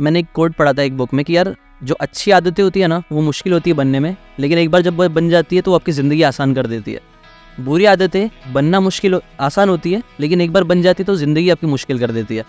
मैंने एक कोट पढ़ा था एक बुक में कि यार जो अच्छी आदतें होती है ना वो मुश्किल होती है बनने में लेकिन एक बार जब वह बन जाती है तो आपकी ज़िंदगी आसान कर देती है बुरी आदतें बनना मुश्किल आसान होती है लेकिन एक बार बन जाती है तो ज़िंदगी आपकी मुश्किल कर देती है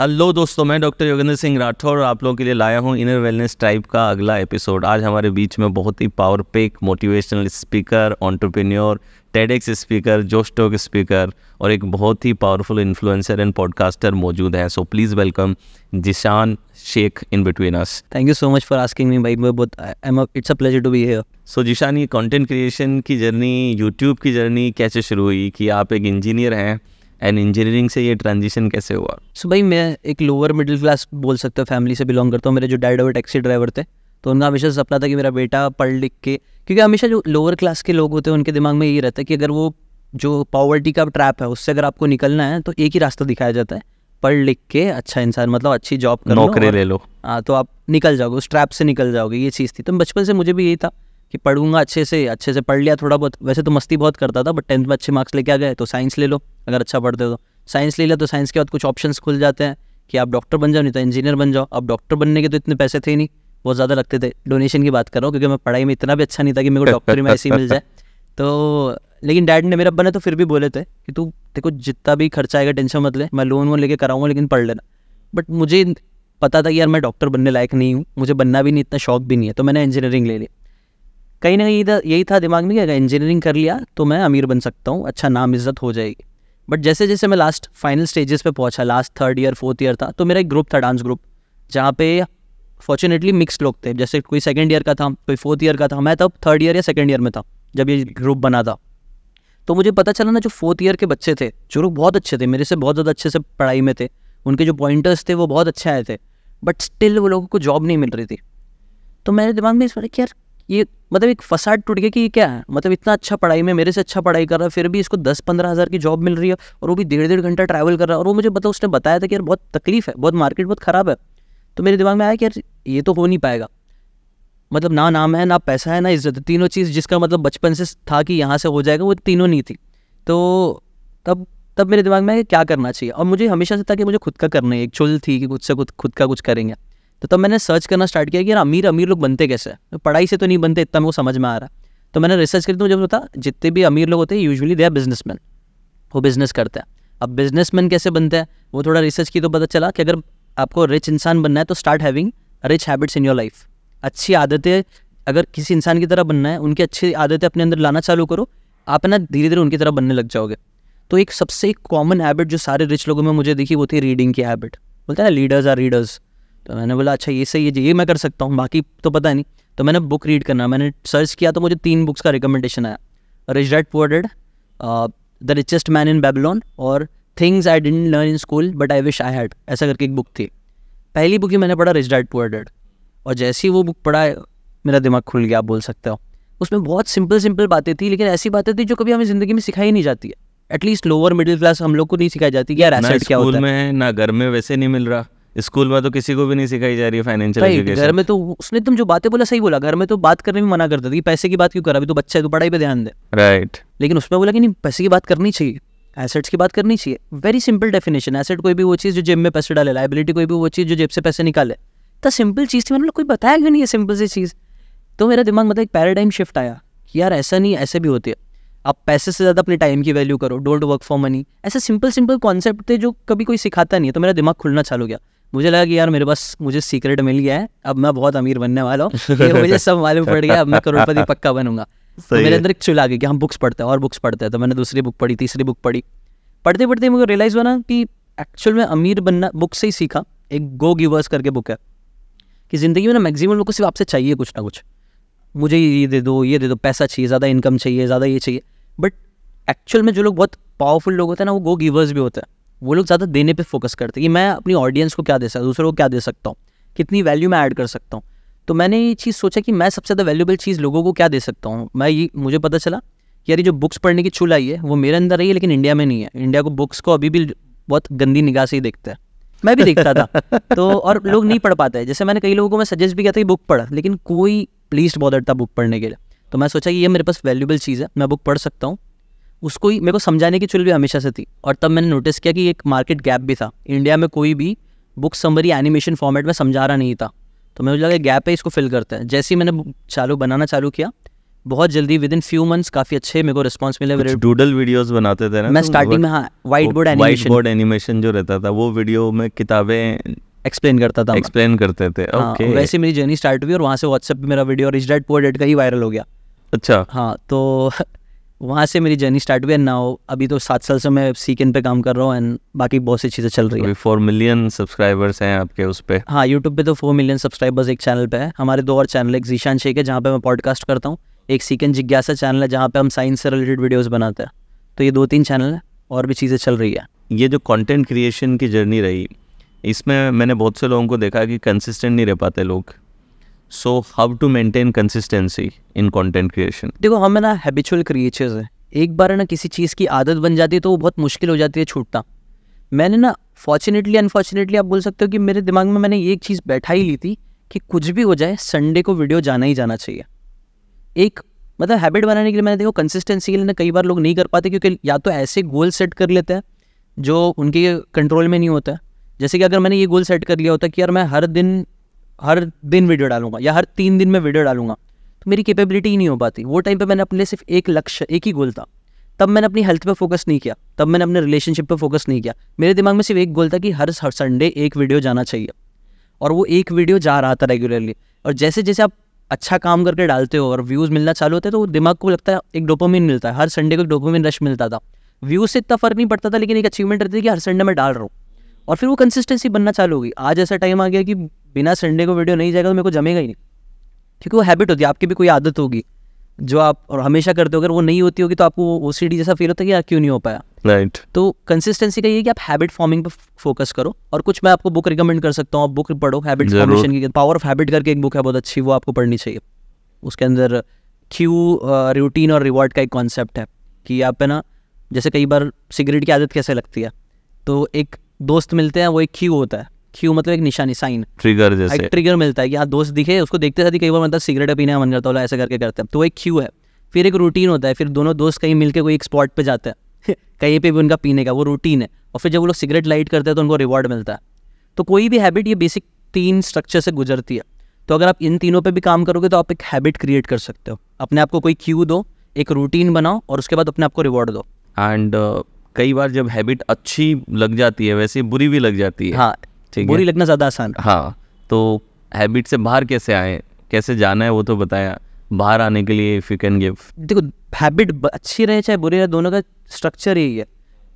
हेलो दोस्तों मैं डॉक्टर योगेंद्र सिंह राठौर आप लोगों के लिए लाया हूँ इनर वेलनेस टाइप का अगला एपिसोड आज हमारे बीच में बहुत ही power pack motivational speaker entrepreneur TEDx speaker Josh Talks speaker और एक बहुत ही पावरफुल इन्फ्लुएंसर एंड पॉडकास्टर मौजूद हैं so please welcome Zeeshan Shaikh in between us thank you so much for asking me भाई बहुत it's a pleasure to be here so Zeeshan ये content creation की जर्नी यूट्यूब की जर्नी कैसे शुरू हुई कि आप एक इंजीनियर हैं एंड इंजीनियरिंग से ये ट्रांजिशन कैसे हुआ सो so भाई मैं एक लोअर मिडिल क्लास बोल सकता हूँ फैमिली से बिलोंग करता हूँ मेरे जो डैड और टैक्सी ड्राइवर थे तो उनका हमेशा सपना था कि मेरा बेटा पढ़ लिख के क्योंकि हमेशा जो लोअर क्लास के लोग होते हैं उनके दिमाग में यही रहता है कि अगर वो जो पॉवर्टी का ट्रैप है उससे अगर आपको निकलना है तो एक ही रास्ता दिखाया जाता है पढ़ लिख के अच्छा इंसान मतलब अच्छी जॉब कर नौकरी ले लो हाँ तो आप निकल जाओगे उस ट्रैप से निकल जाओगे ये चीज़ थी तो बचपन से मुझे भी यही था कि पढ़ूंगा अच्छे से अच्छे से पढ़ लिया थोड़ा बहुत वैसे तो मस्ती बहुत करता था बट टेंथ में अच्छे मार्क्स लेके आ गए तो साइंस ले लो अगर अच्छा पढ़ते हो तो साइंस ले लिया तो साइंस के बाद कुछ ऑप्शंस खुल जाते हैं कि आप डॉक्टर बन जाओ नहीं तो इंजीनियर बन जाओ अब डॉक्टर बनने के तो इतने पैसे थे नहीं बहुत ज़्यादा लगते थे डोनेशन की बात कर रहा हूँ क्योंकि मैं पढ़ाई में इतना भी अच्छा नहीं था कि मेरे को डॉक्टरी में ऐसे ही मिल जाए तो लेकिन डैड ने मेरा बने तो फिर भी बोले थे कि तू देखो जितना भी खर्चा आएगा टेंशन मत ले मैं लोन वोन लेके कराऊंगा लेकिन पढ़ लेना बट मुझे पता था कि यार मैं डॉक्टर बनने लायक नहीं हूँ मुझे बनना भी नहीं इतना शौक भी नहीं है तो मैंने इंजीनियरिंग ले ली कहीं ना कहीं यही था दिमाग में कि अगर इंजीनियरिंग कर लिया तो मैं अमीर बन सकता हूँ अच्छा नाम इज्जत हो जाएगी बट जैसे जैसे मैं लास्ट फाइनल स्टेजेस पे पहुंचा last third year fourth year था तो मेरा एक ग्रुप था डांस ग्रुप जहाँ पे फॉर्चुनेटली मिक्स लोग थे जैसे कोई सेकेंड ईयर का था कोई फोर्थ ईयर का था मैं तब थर्ड ईयर या सेकेंड ईयर में था जब ये ग्रुप बना था तो मुझे पता चला ना जो फोर्थ ईयर के बच्चे थे जो लोग बहुत अच्छे थे मेरे से बहुत ज़्यादा अच्छे से पढ़ाई में थे उनके जो पॉइंटर्स थे वो बहुत अच्छे आए थे बट स्टिल वो लोगों को जॉब नहीं मिल रही थी तो मेरे दिमाग में इस बार कि यार ये मतलब एक फसाद टूट गया कि ये क्या है मतलब इतना अच्छा पढ़ाई में मेरे से अच्छा पढ़ाई कर रहा है फिर भी इसको दस पंद्रह हज़ार की जॉब मिल रही है और वो भी डेढ़ डेढ़ घंटा ट्रैवल कर रहा है और वो मुझे मतलब उसने बताया था कि यार बहुत तकलीफ है बहुत मार्केट बहुत ख़राब है तो मेरे दिमाग में आया कि यार ये तो हो नहीं पाएगा मतलब ना नाम है ना पैसा है ना इज्जत तीनों चीज़ जिसका मतलब बचपन से था कि यहाँ से हो जाएगा वो तीनों नहीं थी तो तब तब मेरे दिमाग में क्या करना चाहिए और मुझे हमेशा से था कि मुझे खुद का करना है एक चुल थी कि खुद से खुद खुद का कुछ करेंगे तो तब मैंने सर्च करना स्टार्ट किया कि यार अमीर अमीर लोग बनते कैसे तो पढ़ाई से तो नहीं बनते इतना मेरे को समझ में आ रहा तो मैंने रिसर्च करी तो मुझे पता जितने भी अमीर लोग होते हैं यूजली दे आर बिजनेस वो बिजनेस करते हैं अब बिजनेस कैसे बनते हैं वो थोड़ा रिसर्च की तो पता चला कि अगर आपको रिच इंसान बनना है तो start having rich habits in your life अच्छी आदतें अगर किसी इंसान की तरह बनना है उनकी अच्छी आदतें अपने अंदर लाना चालू करो आप ना धीरे धीरे उनकी तरह बनने लग जाओगे तो एक सबसे कॉमन हैबिट जो सारे रिच लोगों में मुझे दिखी वो थी रीडिंग की हैबिट बोलते हैं ना लीडर्स आर रीडर्स तो मैंने बोला अच्छा ये सही है जी ये मैं कर सकता हूँ बाकी तो पता नहीं तो मैंने बुक रीड करना मैंने सर्च किया तो मुझे तीन बुक्स का रिकमेंडेशन आया rich dad poor dad the richest man in Babylon और things I didn't learn in school but I wish I had ऐसा करके एक बुक थी पहली बुक ही मैंने पढ़ा रिच डेट पुअर डेड और जैसे ही वो बुक पढ़ा मेरा दिमाग खुल गया आप बोल सकते हो उसमें बहुत सिंपल सिंपल बातें थी लेकिन ऐसी बातें थी जो कभी हमें ज़िंदगी में सिखाई नहीं जाती है एटलीस्ट लोअर मिडिल क्लास हम लोग को नहीं सिखाई जाती यार एसेट क्या होता है ना घर में वैसे नहीं मिल रहा स्कूल में तो किसी को भी नहीं सिखाई जा रही है फाइनेंशियल एजुकेशन घर में तो उसने तुम जो बातें बोला सही बोला घर में तो बात करने में मना करता था कि पैसे की बात क्यों करा अभी तो बच्चा है तो पढ़ाई पे ध्यान दे राइट लेकिन उसमें बोला कि नहीं पैसे की बात करनी चाहिए एसेट्स की बात करनी चाहिए वेरी सिंपल डेफिनेशन एसेट कोई भी वो चीज़ जो जेब में पैसे डाले लाइबिलिटी कोई भी वो चीज़ जो जेब से पैसे निकाले तो सिंपल चीज़ थी मैंने कोई बताया क्यों नहीं है सिंपल सी चीज़ तो मेरा दिमाग मतलब एक पैराडाइम शिफ्ट आया कि यार ऐसा नहीं ऐसे भी होती है आप पैसे से ज़्यादा अपने टाइम की वैल्यू करो डोंट वर्क फॉर मनी ऐसे सिंपल सिंपल कॉन्सेप्ट थे जो कभी कोई सिखाता नहीं है तो मेरा दिमाग खुलना चालू गया मुझे लगा कि यार मेरे पास मुझे सीक्रेट मिल गया है अब मैं बहुत अमीर बनने वाला हूँ मुझे सब मालूम पड़ गया अब मैं करोड़पति पक्का बनूंगा तो मेरे अंदर एक चिल आ गई कि हम बुक्स पढ़ते हैं और बुक्स पढ़ते हैं तो मैंने दूसरी बुक पढ़ी तीसरी बुक पढ़ी पढ़ते पढ़ते मुझे रियलाइज़ हुआ ना कि एक्चुअल में अमीर बनना बुक से ही सीखा एक गो गिवर्स करके बुक है कि ज़िंदगी में ना मैक्सिमम लोग को सिर्फ आपसे चाहिए कुछ ना कुछ मुझे ये दे दो ये दे दो पैसा चाहिए ज़्यादा इनकम चाहिए ज़्यादा ये चाहिए बट एक्चुअल में जो लोग बहुत पावरफुल लोग होते हैं ना वो गो गिवर्स भी होते हैं वो लोग ज़्यादा देने पे फोकस करते हैं कि मैं अपनी ऑडियंस को क्या दे सकता दूसरों को क्या दे सकता हूँ कितनी वैल्यू मैं ऐड कर सकता हूँ तो मैंने ये चीज़ सोचा कि मैं सबसे ज़्यादा वैल्यूबल चीज़ लोगों को क्या दे सकता हूँ मैं ये मुझे पता चला कि यार जो बुक्स पढ़ने की छूल आई है वो मेरे अंदर आई है लेकिन इंडिया में नहीं है इंडिया को बुक्स को अभी भी बहुत गंदी निगाह से ही देखते हैं मैं भी देखता था तो और लोग नहीं पढ़ पाते जैसे मैंने कई लोगों को मैं सजेस्ट भी किया था कि बुक पढ़ लेकिन कोई प्लीज बॉडर था बुक पढ़ने के लिए तो मैं सोचा कि ये मेरे पास वैल्यूबल चीज़ है मैं बुक पढ़ सकता हूँ उसको ही मेरे को समझाने की चुल भी हमेशा से थी और तब मैंने नोटिस किया कि एक मार्केट गैप भी था इंडिया में कोई भी बुक समरी एनिमेशन फॉर्मेट में समझा रहा नहीं था तो मुझे लगा गैप है इसको फिल करते हैं जैसे ही मैंने चालू बनाना चालू किया बहुत जल्दी विद इन फ्यू मंथ्स काफी अच्छे मेरे को रिस्पॉन्स मिले मेरे डूडल वीडियोस बनाते थे ना मैं स्टार्टिंग तो में हाँ white board animation board animation जो रहता था वो वीडियो में किताबें एक्सप्लेन करता था एक्सप्लेन करते थे ओके हाँ, वैसे मेरी जर्नी स्टार्ट हुई और वहाँ से व्हाट्सएप पे मेरा video rich dad poor dad का ही वायरल हो गया अच्छा हाँ तो वहाँ से मेरी जर्नी स्टार्ट हुई है नाउ अभी तो सात साल से मैं सीकन पे काम कर रहा हूँ एंड बाकी बहुत सी चीज़ें चल रही है फोर मिलियन सब्सक्राइबर्स हैं आपके उस पर हाँ यूट्यूब पे तो फोर मिलियन सब्सक्राइबर्स एक चैनल पे है हमारे दो और चैनल एक जीशान शेख है जहाँ पे मैं पॉडकास्ट करता हूँ एक सीकन जिज्ञासा चैनल है जहाँ पे हम साइंस से रिलेटेड वीडियोज़ बनाते हैं तो ये दो तीन चैनल है और भी चीज़ें चल रही है ये जो कॉन्टेंट क्रिएशन की जर्नी रही इसमें मैंने बहुत से लोगों को देखा कि कंसिस्टेंट नहीं रह पाते लोग so how to maintain consistency in content creation देखो हम ना हैबिचुअल क्रिएचर्स हैं एक बार ना किसी चीज़ की आदत बन जाती है तो वो बहुत मुश्किल हो जाती है छूटना मैंने ना फॉर्चुनेटली अनफॉर्चुनेटली आप बोल सकते हो कि मेरे दिमाग में मैंने एक चीज़ बैठा ही ली थी कि कुछ भी हो जाए संडे को वीडियो जाना ही जाना चाहिए एक मतलब हैबिट बनाने के लिए मैंने देखो कंसिस्टेंसी के लिए ना कई बार लोग नहीं कर पाते क्योंकि या तो ऐसे गोल सेट कर लेते हैं जो उनके कंट्रोल में नहीं होता है जैसे कि अगर मैंने ये गोल सेट कर लिया होता कि यार मैं हर दिन हर दिन वीडियो डालूंगा या हर तीन दिन में वीडियो डालूंगा तो मेरी कैपेबिलिटी ही नहीं हो पाती वो टाइम पे मैंने अपने सिर्फ एक लक्ष्य एक ही गोल था तब मैंने अपनी हेल्थ पे फोकस नहीं किया तब मैंने अपने रिलेशनशिप पे फोकस नहीं किया मेरे दिमाग में सिर्फ एक गोल था कि हर हर संडे एक वीडियो जाना चाहिए और वो एक वीडियो जा रहा था रेगुलरली और जैसे जैसे आप अच्छा काम करके डालते हो और व्यूज़ मिलना चालू होते हैं तो दिमाग को लगता है एक डोपोमिन मिलता है हर संडे को एक डोपोमिन रश मिलता था व्यूज़ से इतना फ़र्क नहीं पड़ता था लेकिन एक अचीवमेंट रहती थी कि हर संडे मैं डाल रहा हूँ और फिर वो कंसिस्टेंसी बनना चालू होगी आज ऐसा टाइम आ गया कि बिना संडे को वीडियो नहीं जाएगा तो मेरे को जमेगा ही नहीं क्योंकि वो हैबिट होती है आपकी भी कोई आदत होगी जो आप और हमेशा करते हो अगर वो नहीं होती होगी तो आपको ओ सी जैसा फील होता है कि यार क्यों नहीं हो पाया राइट तो कंसिस्टेंसी का ये कि आप हैबिट फॉर्मिंग पर फोकस करो और कुछ मैं आपको बुक रिकमेंड कर सकता हूँ आप बुक पढ़ो हैबिट फॉर्मेशन की पावर ऑफ हैबिट करके एक बुक है बहुत अच्छी वो आपको पढ़नी चाहिए उसके अंदर क्यू रूटीन और रिवॉर्ड का एक कॉन्सेप्ट है कि आप है ना जैसे कई बार सिगरेट की आदत कैसे लगती है तो एक दोस्त मिलते हैं वो एक क्यू होता है क्यू मतलब एक निशानी साइन हाँ, ट्रिगर जैसे एक ट्रिगर मिलता है कि हाँ दोस्त दिखे उसको देखते साथ ही कई बार मतलब सिगरेट पीने का मन करता होगा ऐसा करके करते हैं तो वो एक क्यू है फिर एक रूटीन होता है फिर दोनों दोस्त कहीं मिलकर कोई एक स्पॉट पर जाते हैं कहीं पर भी उनका पीने का वो रूटीन है और फिर जब वो लोग सिगरेट लाइट करते हैं तो उनको रिवॉर्ड मिलता है तो कोई भी हैबिट ये बेसिक तीन स्ट्रक्चर से गुजरती है तो अगर आप इन तीनों पर भी काम करोगे तो आप एक हैबिट क्रिएट कर सकते हो अपने आप को कोई क्यू दो एक रूटीन बनाओ और उसके बाद अपने आप को रिवॉर्ड दो एंड uh, कई बार जब हैबिट अच्छी लग जाती है वैसे बुरी भी लग जाती है हाँ बुरी लगना ज़्यादा आसान हाँ तो हैबिट से बाहर कैसे आए कैसे जाना है वो तो बताया बाहर आने के लिए इफ़ यू कैन गिव देखो हैबिट अच्छी रहे चाहे बुरी रहे दोनों का स्ट्रक्चर यही है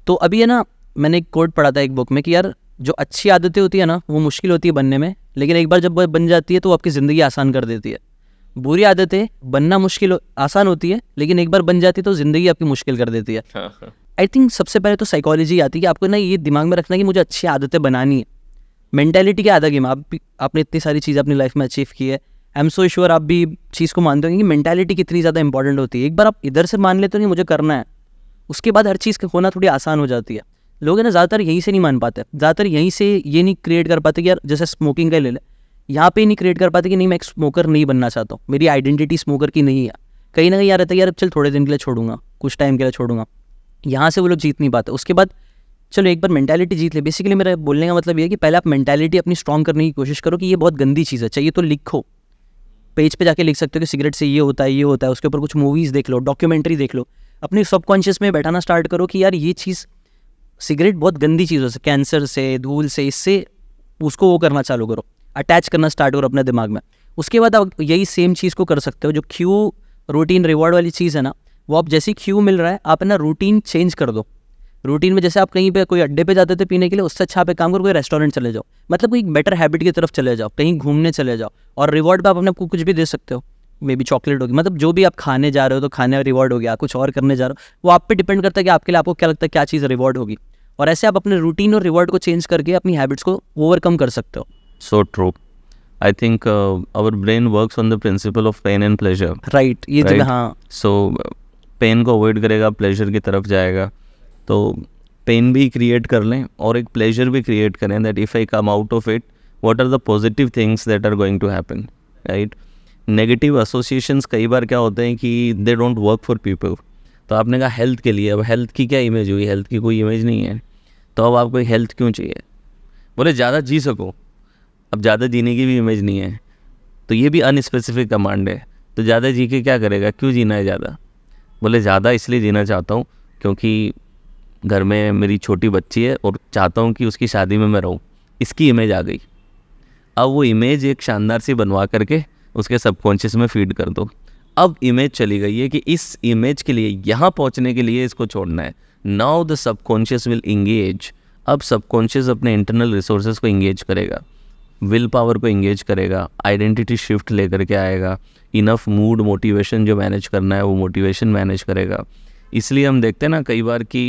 तो अभी है ना मैंने एक कोड पढ़ा था एक बुक में कि यार जो अच्छी आदतें होती है ना वो मुश्किल होती है बनने में लेकिन एक बार जब वह बन जाती है तो आपकी ज़िंदगी आसान कर देती है बुरी आदतें बनना मुश्किल आसान होती है लेकिन एक बार बन जाती है तो ज़िंदगी आपकी मुश्किल कर देती है आई हाँ, थिंक हाँ। सबसे पहले तो साइकोलॉजी आती है कि आपको ना ये दिमाग में रखना कि मुझे अच्छी आदतें बनानी है मैंटेलिटी क्या आता गेम आप आपने इतनी सारी चीज़ अपनी लाइफ में अचीव की है आई एम सो श्योर आप भी चीज़ को मानते हो कि मैंटेलिटी कितनी ज़्यादा इंपॉर्टेंट होती है एक बार आप इधर से मान लेते हो कि मुझे करना है उसके बाद हर चीज़ का होना थोड़ी आसान हो जाती है लोग है ना ज़्यादातर यहीं से नहीं मान पाते ज़्यादातर यहीं से ये नहीं क्रिएट कर पाते कि यार जैसे स्मोकिंग का ले लें यहाँ पे नहीं क्रिएट कर पाते कि नहीं मैं एक स्मोकर नहीं बनना चाहता हूँ मेरी आइडेंटिटी स्मोकर की नहीं है कहीं ना कहीं यार रहता है यार चल थोड़े दिन के लिए छोड़ूंगा कुछ टाइम के लिए छोड़ूंगा यहाँ से वो लोग जीत नहीं पाते उसके बाद चलो एक बार मेंटालिटी जीत ले बेसिकली मेरा बोलने का मतलब ये है कि पहले आप मेंटालिटी अपनी स्ट्रॉन्ग करने की कोशिश करो कि ये बहुत गंदी चीज़ है चाहिए तो लिखो पेज पे जाके लिख सकते हो कि सिगरेट से ये होता है ये होता है उसके ऊपर कुछ मूवीज़ देख लो डॉक्यूमेंट्री देख लो अपने सबकॉन्शियस में बैठाना स्टार्ट करो कि यार ये चीज़ सिगरेट बहुत गंदी चीज़ हो सकती कैंसर से धूल से इससे उसको वो करना चालू करो अटैच करना स्टार्ट करो अपने दिमाग में उसके बाद आप यही सेम चीज़ को कर सकते हो जो क्यू रूटीन रिवॉर्ड वाली चीज़ है ना वो आप जैसे क्यू मिल रहा है आप अपना ना रूटीन चेंज कर दो रूटीन में जैसे आप कहीं पे कोई अड्डे पे जाते थे पीने के लिए उससे अच्छा आप एक काम करो कोई रेस्टोरेंट चले जाओ मतलब कोई बेटर हैबिट की तरफ चले जाओ कहीं घूमने चले जाओ और रिवॉर्ड पर आप अपने आपको कुछ भी दे सकते हो मे बी चॉकलेट होगी मतलब जो भी आप खाने जा रहे हो तो खाने में रिवॉर्ड हो गया कुछ और करने जा रहे हो वो आप पे डिपेंड करता है कि आपके लिए आपको क्या लगता है क्या चीज़ रिवॉर्ड होगी और ऐसे आप अपने रूटीन और रिवॉर्ड को चेंज करके अपनी हैबिट्स को ओवरकम कर सकते हो so true I think our brain work on the principle of pain and pleasure right ये हाँ सो पेन uh, को अवॉइड करेगा प्लेजर की तरफ जाएगा तो पेन भी क्रिएट कर लें और एक प्लेजर भी क्रिएट करें that if I come out of it what are the positive things that are going to happen right negative associations कई बार क्या होते हैं कि they don't work for people तो आपने कहा हेल्थ के लिए अब हेल्थ की क्या इमेज हुई हेल्थ की कोई इमेज नहीं है तो अब आपको हेल्थ क्यों चाहिए बोले ज़्यादा जी सको अब ज़्यादा जीने की भी इमेज नहीं है तो ये भी अनस्पेसिफिक कमांड है तो ज़्यादा जी के क्या करेगा क्यों जीना है ज़्यादा बोले ज़्यादा इसलिए जीना चाहता हूँ क्योंकि घर में मेरी छोटी बच्ची है और चाहता हूँ कि उसकी शादी में मैं रहूँ इसकी इमेज आ गई अब वो इमेज एक शानदार सी बनवा करके उसके सबकॉन्शियस में फीड कर दो अब इमेज चली गई है कि इस इमेज के लिए यहाँ पहुँचने के लिए इसको छोड़ना है now the subconscious will engage अब सबकॉन्शियस अपने इंटरनल रिसोर्सेज को इंगेज करेगा विल पावर को इंगेज करेगा आइडेंटिटी शिफ्ट लेकर के आएगा इनफ मूड मोटिवेशन जो मैनेज करना है वो मोटिवेशन मैनेज करेगा इसलिए हम देखते हैं ना कई बार कि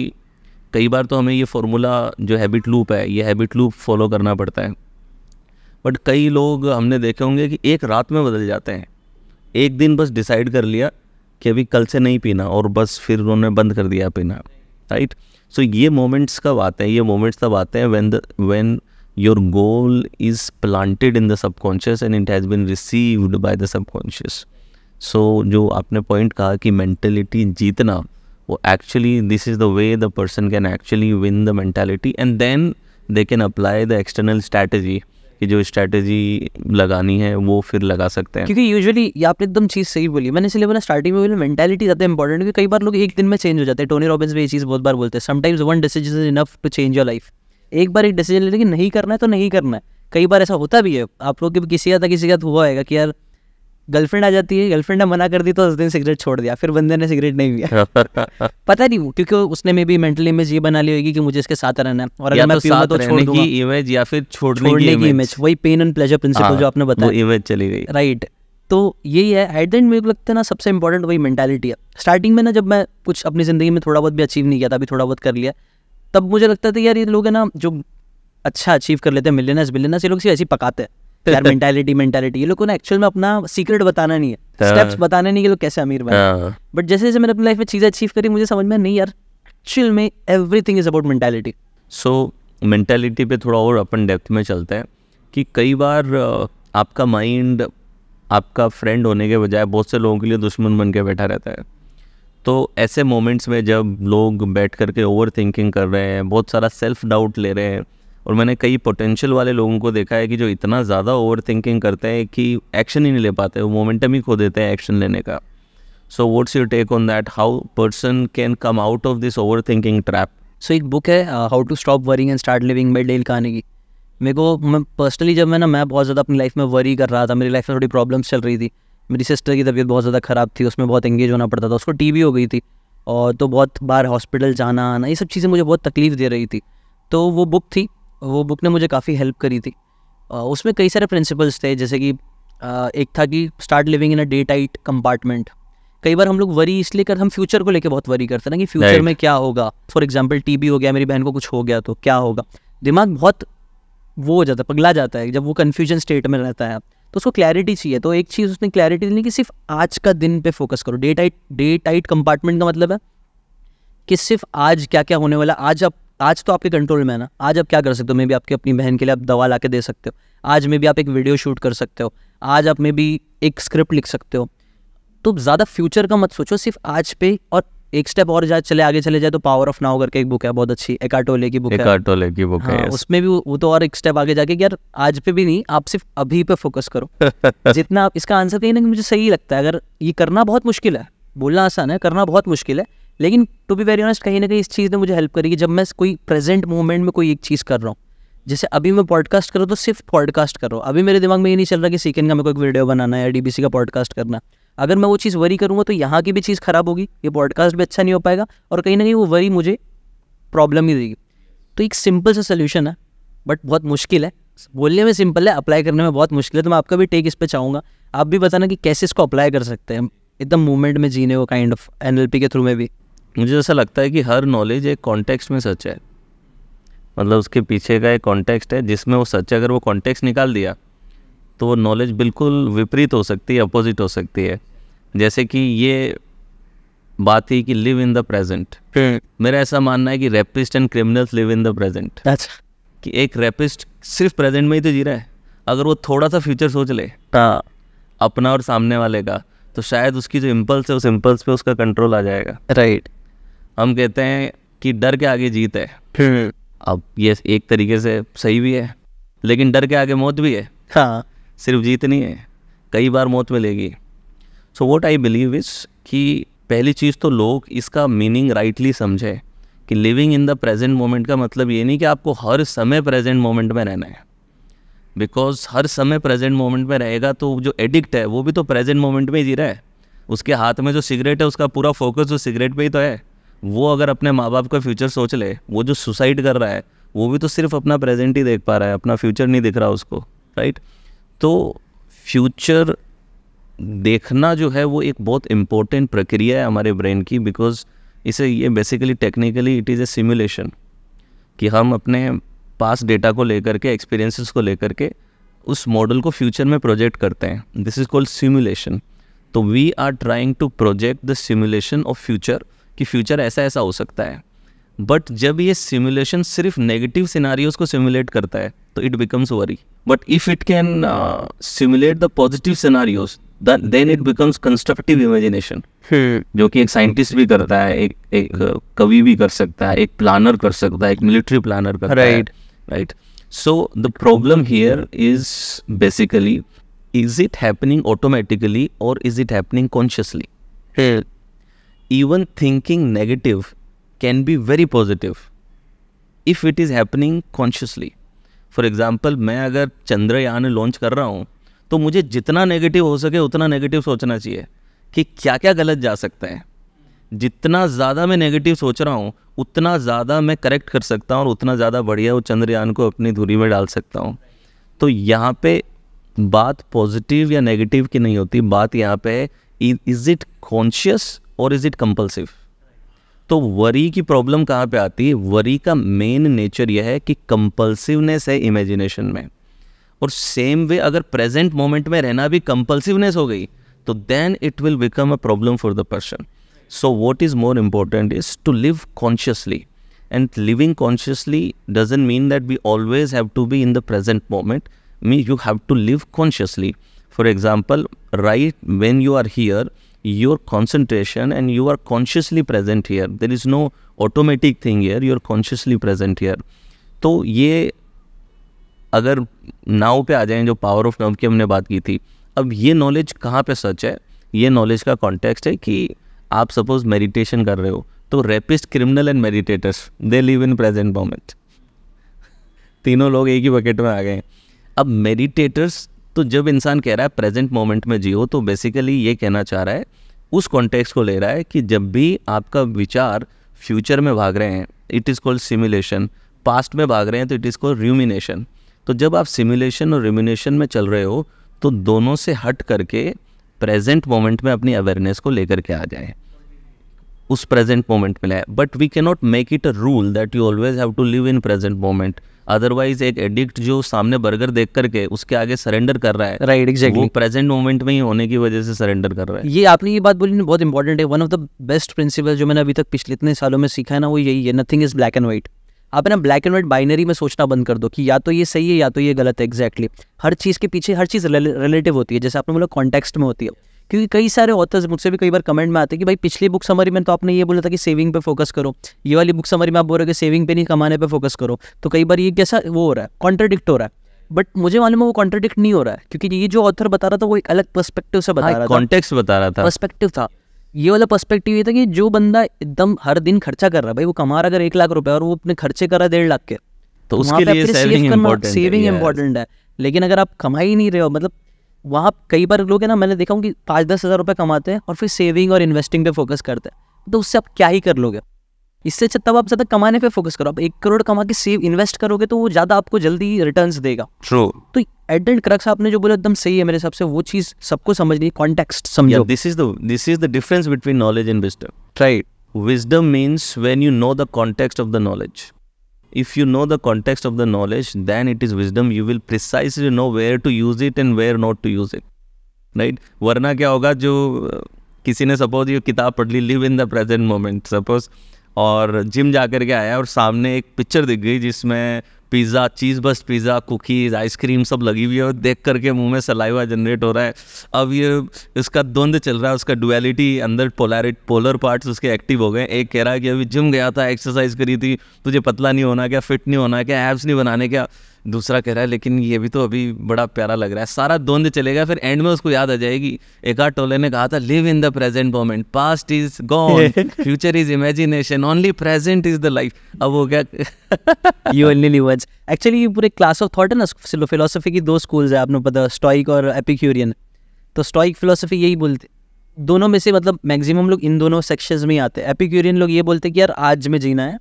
कई बार तो हमें ये फॉर्मूला जो हैबिट लूप है ये हैबिट लूप फॉलो करना पड़ता है बट कई लोग हमने देखे होंगे कि एक रात में बदल जाते हैं एक दिन बस डिसाइड कर लिया कि अभी कल से नहीं पीना और बस फिर उन्होंने बंद कर दिया पीना राइट सो ये मोमेंट्स कब आते हैं ये मोमेंट्स तब आते हैं when the when your goal is planted in the subconscious and it has been received by the subconscious so जो आपने पॉइंट कहा कि मैंटेलिटी जीतना वो actually this is the way the person can actually win the mentality and then they can apply the external strategy कि जो strategy लगानी है वो फिर लगा सकते हैं क्योंकि यूजुअली ये आपने एकदम चीज़ सही बोली मैंने इसलिए बोला स्टार्टिंग में बोला मेंटालिटी ज़्यादा इंपॉर्टेंट क्योंकि कई बार लोग एक दिन में चेंज हो जाते हैं टोनी रॉबिन्स भी ये चीज़ बहुत बार बोलते हैं sometimes one decision is enough to change your life एक बार एक डिसीजन लेने की नहीं करना है तो नहीं करना है कई बार ऐसा होता भी है आप लोग किसी का तो किसी का हुआ होगा कि यार गर्लफ्रेंड आ जाती है गर्लफ्रेंड ने मना कर दी तो दस दिन सिगरेट छोड़ दिया फिर बंदे ने सिगरेट नहीं लिया पता नहीं क्योंकि उसने मे भी मेंटल इमेज ये बना ली होगी कि मुझे इसके साथ रहना है और अगर मैं तो पीऊंगा तो छोड़ की इमेज या फिर छोड़ने, की इमेज इमेज वही पेन एंड प्लेजर प्रिंसिपल जो आपने बताया इमेज चली गई राइट तो यही है एट द एंड मेरे को लगता है ना सबसे इंपॉर्टेंट वही मैंटेलिटी है स्टार्टिंग में ना जब मैं कुछ अपनी ज़िंदगी में थोड़ा बहुत भी अचीव नहीं किया था अभी थोड़ा बहुत कर लिया तब मुझे लगता था यार ये लोग है ना जो अच्छा अचीव कर लेते हैं मिलेनर्स बिलेनर्स ये लोग सिर्फ ऐसे पकाते हैं यार मेंटालिटी मेंटालिटी ये लोगों ने एक्चुअल में अपना सीक्रेट बताना नहीं है स्टेप्स हाँ। बताने नहीं कि लोग कैसे अमीर बने बट हाँ। जैसे जैसे मैंने अपनी लाइफ में चीज़ें अचीव करी मुझे समझ में नहीं यार एक्चुअल में everything is about mentality so mentality पे थोड़ा और अपन डेप्थ में चलते हैं कि कई बार आपका माइंड आपका फ्रेंड होने के बजाय बहुत से लोगों के लिए दुश्मन बन के बैठा रहता है तो ऐसे मोमेंट्स में जब लोग बैठ करके ओवर थिंकिंग कर रहे हैं बहुत सारा सेल्फ डाउट ले रहे हैं और मैंने कई पोटेंशियल वाले लोगों को देखा है कि जो इतना ज़्यादा ओवर थिंकिंग करते हैं कि एक्शन ही नहीं ले पाते वो मोमेंटम ही खो देते हैं एक्शन लेने का so what's you take on that how person can come out of this overthinking trap so एक बुक है how to stop worrying and start living by Dale की मेरे को मैं पर्सनली जब मैं ना मैं बहुत ज़्यादा अपनी लाइफ में वरी कर रहा था मेरी लाइफ में थोड़ी प्रॉब्लम्स चल रही थी मेरी सिस्टर की तबीयत बहुत ज़्यादा ख़राब थी उसमें बहुत एंगेज होना पड़ता था उसको टी हो गई थी और तो बहुत बार हॉस्पिटल जाना आना ये सब चीज़ें मुझे बहुत तकलीफ़ दे रही थी तो वो बुक थी वो बुक ने मुझे काफ़ी हेल्प करी थी उसमें कई सारे प्रिंसिपल्स थे जैसे कि एक था कि start living in a day tight compartment कई बार हम लोग वरी इसलिए कर हम फ्यूचर को लेके बहुत वरी करते ना कि फ्यूचर में क्या होगा फॉर एग्जाम्पल टीबी हो गया मेरी बहन को कुछ हो गया तो क्या होगा दिमाग बहुत वो हो जाता है पगला जाता है जब वो कन्फ्यूजन स्टेट में रहता है तो उसको क्लैरिटी चाहिए तो एक चीज़ उसने क्लैरिटी देनी कि सिर्फ आज का दिन पे फोकस करो day tight day tight compartment का मतलब है कि सिर्फ आज क्या क्या होने वाला आज आप आज तो आपके कंट्रोल में है ना आज आप क्या कर सकते हो मे भी आपकी अपनी बहन के लिए आप दवा ला के दे सकते हो आज मे भी आप एक वीडियो शूट कर सकते हो आज आप मे भी एक स्क्रिप्ट लिख सकते हो तो ज़्यादा फ्यूचर का मत सोचो सिर्फ आज पे और एक स्टेप और जाए चले आगे चले जाए तो पावर ऑफ नाउ करके एक बुक है बहुत अच्छी एकाटोले की बुक एकाटोले की बुक है हाँ, उसमें भी वो तो और एक स्टेप आगे जाके यार आज पे भी नहीं आप सिर्फ अभी पे फोकस करो जितना आप इसका आंसर कहीं ना मुझे सही लगता है अगर ये करना बहुत मुश्किल है बोलना आसान है करना बहुत मुश्किल है लेकिन टू बी वेरी ऑनेस्ट कहीं ना कहीं इस चीज़ ने मुझे हेल्प करी कि जब मैं कोई प्रेजेंट मोमेंट में कोई एक चीज़ कर रहा हूँ जैसे अभी मैं पॉडकास्ट करूँ तो सिर्फ पॉडकास्ट कर रहा हूँ अभी मेरे दिमाग में ये नहीं चल रहा कि सीकेंड का मेरे को एक वीडियो बनाना है या का पॉडकास्ट करना अगर मैं वो चीज़ वरी करूँगा तो यहाँ की भी चीज़ ख़राब होगी ये पॉडकास्ट भी अच्छा नहीं हो पाएगा और कहीं ना कहीं वो वरी मुझे प्रॉब्लम ही देगी तो एक सिंपल सा सोल्यूशन है बट बहुत मुश्किल है बोलने में सिंपल है अप्लाई करने में बहुत मुश्किल है तो मैं आपका भी टेक इस पर चाहूँगा आप भी बताना कि कैसे इसको अप्लाई कर सकते हैं एकदम मूवमेंट में जीने को काइंड ऑफ एन के थ्रू में भी मुझे ऐसा लगता है कि हर नॉलेज एक कॉन्टेक्स्ट में सच है मतलब उसके पीछे का एक कॉन्टेक्स्ट है जिसमें वो सच है अगर वो कॉन्टेक्स्ट निकाल दिया तो वो नॉलेज बिल्कुल विपरीत हो सकती है अपोजिट हो सकती है जैसे कि ये बात ही कि लिव इन द प्रेजेंट मेरा ऐसा मानना है कि rapist and criminals live in the present अच्छा कि एक रेपिस्ट सिर्फ प्रेजेंट में ही तो जी रहा है अगर वो थोड़ा सा फ्यूचर सोच ले हाँ अपना और सामने वाले का तो शायद उसकी जो इम्पल्स है उस इम्पल्स पे उसका कंट्रोल आ जाएगा राइट right. हम कहते हैं कि डर के आगे जीत है हम्म। अब ये एक तरीके से सही भी है लेकिन डर के आगे मौत भी है हाँ सिर्फ जीत नहीं है कई बार मौत मिलेगी so what I believe is कि पहली चीज़ तो लोग इसका मीनिंग राइटली समझे कि living in the present moment का मतलब ये नहीं कि आपको हर समय प्रेजेंट मोमेंट में रहना है बिकॉज हर समय प्रेजेंट मोमेंट में रहेगा तो जो एडिक्ट है वो भी तो प्रेजेंट मोमेंट में ही जी रहा है उसके हाथ में जो सिगरेट है उसका पूरा फोकस जो सिगरेट पे ही तो है वो अगर अपने माँ बाप का फ्यूचर सोच ले वो जो सुसाइड कर रहा है वो भी तो सिर्फ अपना प्रेजेंट ही देख पा रहा है अपना फ्यूचर नहीं दिख रहा उसको राइट तो फ्यूचर देखना जो है वो एक बहुत इम्पोर्टेंट प्रक्रिया है हमारे ब्रेन की बिकॉज इसे ये basically technically it is a simulation कि हम अपने पास डेटा को लेकर के एक्सपीरियंसेस को लेकर के उस मॉडल को फ्यूचर में प्रोजेक्ट करते हैं दिस इज़ कॉल्ड सिमुलेशन तो we are trying to project the simulation of future कि फ्यूचर ऐसा ऐसा हो सकता है बट जब ये सिमुलेशन सिर्फ नेगेटिव सिनारियोज को सिमुलेट करता है तो it becomes worry but if it can simulate the positive scenarios then it becomes constructive imagination जो कि एक साइंटिस्ट भी करता है एक एक uh, कवि भी कर सकता है एक प्लानर कर सकता है एक मिलिट्री प्लानर करता right. है right so the problem here is basically is it happening automatically और is it happening consciously even thinking negative can be very positive if it is happening consciously. For example मैं अगर Chandrayaan launch कर रहा हूँ तो मुझे जितना नेगेटिव हो सके उतना नेगेटिव सोचना चाहिए कि क्या क्या गलत जा सकता है जितना ज़्यादा मैं नेगेटिव सोच रहा हूँ उतना ज़्यादा मैं करेक्ट कर सकता हूँ और उतना ज़्यादा बढ़िया वो चंद्रयान को अपनी धुरी में डाल सकता हूँ तो यहाँ पे बात पॉजिटिव या नेगेटिव की नहीं होती बात यहाँ पे इज़ इट कॉन्शियस और इज़ इट कंपल्सिव तो वरी की प्रॉब्लम कहाँ पे आती है वरी का मेन नेचर यह है कि कंपल्सिवनेस है इमेजिनेशन में और सेम वे अगर प्रेजेंट मोमेंट में रहना भी कंपल्सिवनेस हो गई तो then it will become a problem for the person so what is more important is to live consciously and living consciously doesn't mean that we always have to be in the present moment mean you have to live consciously for example right when you are here your concentration and you are consciously present here there is no automatic thing here you are consciously present here तो ये अगर नाव पे आ जाएं जो power of नाव की हमने बात की थी अब ये नॉलेज कहाँ पे सच है ये नॉलेज का कॉन्टेक्स्ट है कि आप सपोज मेडिटेशन कर रहे हो तो rapist criminal and meditators they live in present moment तीनों लोग एक ही बकेट में आ गए अब मेडिटेटर्स तो जब इंसान कह रहा है प्रेजेंट मोमेंट में जियो तो बेसिकली ये कहना चाह रहा है उस कॉन्टेक्स्ट को ले रहा है कि जब भी आपका विचार फ्यूचर में भाग रहे हैं it is called simulation past में भाग रहे हैं तो इट इज़ कॉल्ड र्यूमिनेशन तो जब आप सिमुलेशन और रिम्यूनेशन में चल रहे हो तो दोनों से हट करके प्रेजेंट मोमेंट में अपनी अवेयरनेस को लेकर के आ जाए उस प्रेजेंट मोमेंट में लाए but we cannot make it a rule that you always have to live in present moment otherwise एक एडिक्ट जो सामने बर्गर देख करके उसके आगे सरेंडर कर रहा है right exactly exactly. Present moment में ही होने की वजह से सरेंडर कर रहा है ये आपने ये बात बोली ना बहुत इंपॉर्टेंट है one of the best principle जो मैंने अभी तक पिछले इतने सालों में सीखा है ना वो यही है nothing is black and white आप ना ब्लैक एंड व्हाइट बाइनरी में सोचना बंद कर दो कि या तो ये सही है या तो ये गलत है एग्जैक्टली exactly. हर चीज़ के पीछे हर चीज़ रिलेटिव होती है जैसे आपने बोला कॉन्टेक्स्ट में होती है क्योंकि कई सारे ऑथर्स मुझसे भी कई बार कमेंट में आते हैं कि भाई पिछली बुक समरी में तो आपने ये बोला था कि सेविंग पे फोकस करो ये वाली बुक समरी में आप बोल रहे हो कि सेविंग पे नहीं कमाने पे फोकस करो तो कई बार ये कैसा वो हो रहा है कॉन्ट्रडिक्ट हो रहा है बट मुझे मालूम है वो कॉन्ट्रडिक्ट नहीं हो रहा है क्योंकि ये जो ऑथर बता रहा था वो एक अलग पर्सपेक्टिव से हाँ, बता रहा था कॉन्टेक्स्ट बता रहा था पर्सपेक्टिव था ये वाला पर्सपेक्टिव ये था कि जो बंदा एकदम हर दिन खर्चा कर रहा है भाई वो कमा रहा अगर एक लाख रुपए और वो अपने खर्चे कर रहा है डेढ़ लाख के तो उसके लिए सेविंग इम्पोर्टेंट है लेकिन अगर आप कमा ही नहीं रहे हो मतलब वहाँ कई बार लोग है ना मैंने देखा हूँ कि पाँच दस हज़ार रुपये कमाते हैं और फिर सेविंग और इन्वेस्टिंग पे फोकस करते हैं तो उससे आप क्या ही कर लोगे इससे अच्छा तब आप ज़्यादा कमाने पे फोकस करो आप एक करोड़ कमा के सेव इन्वेस्ट करोगे तो वो ज़्यादा आपको जल्दी रिटर्न देगा ट्रू तो एडल्ट क्रक्स आपने जो बोला एकदम सही है मेरे हिसाब से वो चीज़ सबको समझनी है कॉन्टेक्स्ट समझो this is the this is the difference between knowledge and wisdom right wisdom means when you know the context of the knowledge if you know the context of the knowledge then it is wisdom you will precisely know where to use it and where not to use it right right? वरना क्या होगा जो किसी ने suppose ये किताब पढ़ ली live in the present moment suppose और जिम जा कर के आया और सामने एक पिक्चर दिख गई जिसमें पिज़्ज़ा चीज़ बस पिज़्ज़ा कुकीज़ आइसक्रीम सब लगी हुई है और देख करके मुंह में सलाइवा जनरेट हो रहा है अब ये इसका द्वंद चल रहा है उसका डुअलिटी अंदर पोलैरिट पोलर पार्ट्स उसके एक्टिव हो गए एक कह रहा है कि अभी जिम गया था एक्सरसाइज करी थी तुझे पतला नहीं होना क्या फिट नहीं होना क्या एब्स नहीं बनाने क्या दूसरा कह रहा है लेकिन ये भी तो अभी बड़ा प्यारा लग रहा है सारा द्वंद चलेगा फिर एंड में उसको याद आ जाएगी एक टोले ने कहा था live in the present moment past is gone future is imagination only present is the life अब वो क्या you only live once actually पूरे क्लास ऑफ थॉट है ना फिलोसफी की दो स्कूल्स है आपने पता स्टॉइक और एपिक्यूरियन तो स्टॉइक फिलोसफी यही बोलते दोनों में से मतलब मैक्सिमम लोग इन दोनों सेक्शंस में ही आते हैं एपिक्यूरियन लोग ये बोलते हैं कि यार आज में जीना है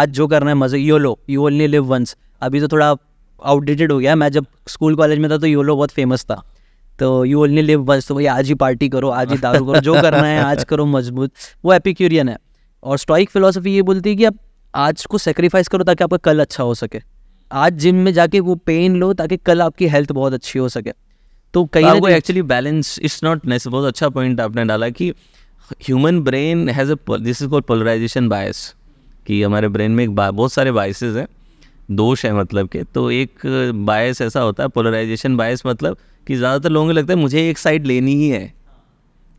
आज जो करना है मजे YOLO you only live once अभी तो थोड़ा आउटडेटेड हो गया मैं जब स्कूल कॉलेज में था तो योलो बहुत फेमस था तो यू ओनली लिव बस तो भाई आज ही पार्टी करो आज ही दारू करो जो करना है आज करो मजबूत वो एपिक्यूरियन है और स्टॉइक फिलोसफी ये बोलती है कि आप आज को सेक्रीफाइस करो ताकि आपका कल अच्छा हो सके आज जिम में जाके वो पेन लो ताकि कल आपकी हेल्थ बहुत अच्छी हो सके तो कहीं ना एक्चुअली बैलेंस इट्स नॉट नेस बहुत अच्छा पॉइंट आपने डाला कि human brain has a this is called polarization bias कि हमारे ब्रेन में एक बहुत सारे बायसेज हैं दोष है मतलब के तो एक बायस ऐसा होता है पोलराइजेशन बायस मतलब कि ज़्यादातर लोगों को लगता है मुझे एक साइड लेनी ही है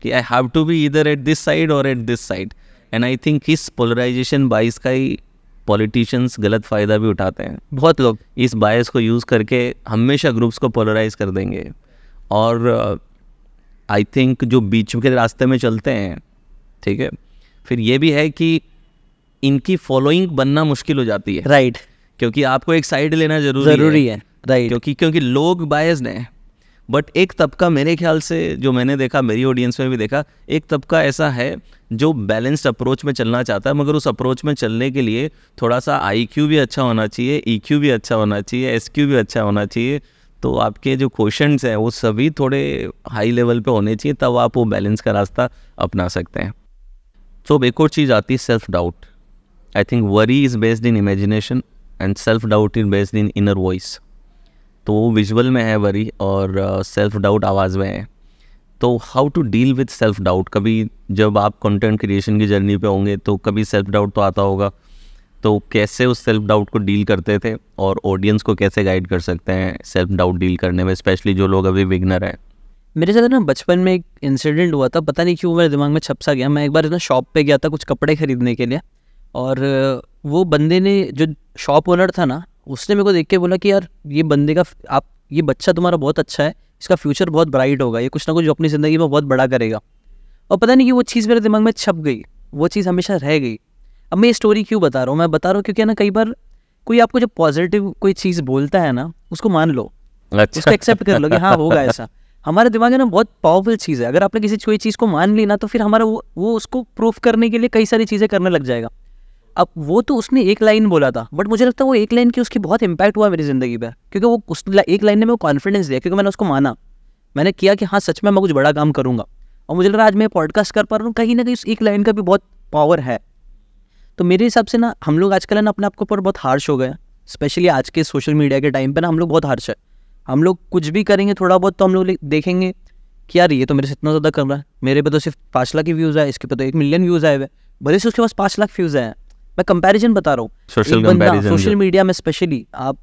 कि आई हैव टू बी इधर एट दिस साइड और at this side and I think इस पोलराइजेशन बाइस का ही पॉलिटिशियंस गलत फ़ायदा भी उठाते हैं बहुत लोग इस बायस को यूज़ करके हमेशा ग्रुप्स को पोलराइज कर देंगे और आई uh, थिंक जो बीच के रास्ते में चलते हैं ठीक है फिर ये भी है कि इनकी फॉलोइंग बनना मुश्किल हो जाती है राइट right. क्योंकि आपको एक साइड लेना जरूरी जरूरी है, है राइट क्योंकि क्योंकि लोग बायस्ड हैं बट एक तबका मेरे ख्याल से जो मैंने देखा मेरी ऑडियंस में भी देखा एक तबका ऐसा है जो बैलेंस्ड अप्रोच में चलना चाहता है मगर उस अप्रोच में चलने के लिए थोड़ा सा आई भी अच्छा होना चाहिए ई e भी अच्छा होना चाहिए एस भी अच्छा होना चाहिए तो आपके जो क्वेश्चन हैं वो सभी थोड़े हाई लेवल पे होने चाहिए तब आप वो बैलेंस का रास्ता अपना सकते हैं सो so, एक और चीज़ आती है self doubt I think worry is based in imagination and self doubt is based in inner voice तो वो विजुअल में है वरी और सेल्फ uh, डाउट आवाज़ में है तो how to deal with self doubt कभी जब आप कंटेंट क्रिएशन की जर्नी पे होंगे तो कभी सेल्फ डाउट तो आता होगा तो कैसे उस सेल्फ डाउट को डील करते थे और ऑडियंस को कैसे गाइड कर सकते हैं सेल्फ डाउट डील करने में स्पेशली जो लोग अभी विगनर हैं मेरे साथ ना बचपन में एक इंसिडेंट हुआ था पता नहीं क्यों मेरे दिमाग में छपसा गया मैं एक बार इतना शॉप पे गया था कुछ कपड़े खरीदने के लिए और वो बंदे ने जो शॉप ओनर था ना उसने मेरे को देख के बोला कि यार ये बंदे का आप ये बच्चा तुम्हारा बहुत अच्छा है इसका फ्यूचर बहुत ब्राइट होगा ये कुछ ना कुछ अपनी ज़िंदगी में बहुत बड़ा करेगा और पता नहीं कि वो चीज़ मेरे दिमाग में छप गई वो चीज़ हमेशा रह गई अब मैं ये स्टोरी क्यों बता रहा हूँ मैं बता रहा हूँ क्योंकि ना कई बार कोई आपको जब पॉजिटिव कोई चीज़ बोलता है ना उसको मान लो अच्छा। उसको एक्सेप्ट कर लो कि हाँ होगा ऐसा हमारे दिमाग में ना बहुत पावरफुल चीज़ है अगर आपने किसी कोई चीज़ को मान ली ना तो फिर हमारा वो वो उसको प्रूफ करने के लिए कई सारी चीज़ें करने लग जाएगा अब वो तो उसने एक लाइन बोला था बट मुझे लगता है वो एक लाइन की उसकी बहुत इंपैक्ट हुआ मेरी ज़िंदगी पर क्योंकि वो उस एक लाइन ने मेरे को कॉन्फिडेंस दिया क्योंकि मैंने उसको माना मैंने किया कि हाँ सच में मैं कुछ बड़ा काम करूँगा और मुझे लग रहा आज मैं पॉडकास्ट कर पा रहा हूँ कहीं ना कहीं उस एक लाइन का भी बहुत पावर है तो मेरे हिसाब से ना हम लोग आजकल ना अपने आप के ऊपर बहुत हार्श हो गए स्पेशली आज के सोशल मीडिया के टाइम पर ना हम लोग बहुत हार्श है हम लोग कुछ भी करेंगे थोड़ा बहुत तो हम लोग देखेंगे कि यार ये तो मेरे से इतना ज़्यादा कर रहा है मेरे पे तो सिर्फ पाँच लाख ही व्यूज़ आए इसके पे तो एक मिलियन व्यूज़ आए हुए भले से उसके पास पाँच लाख व्यूज़ आए हैं मैं कंपैरिजन बता रहा हूँ सोशल मीडिया में स्पेशली आप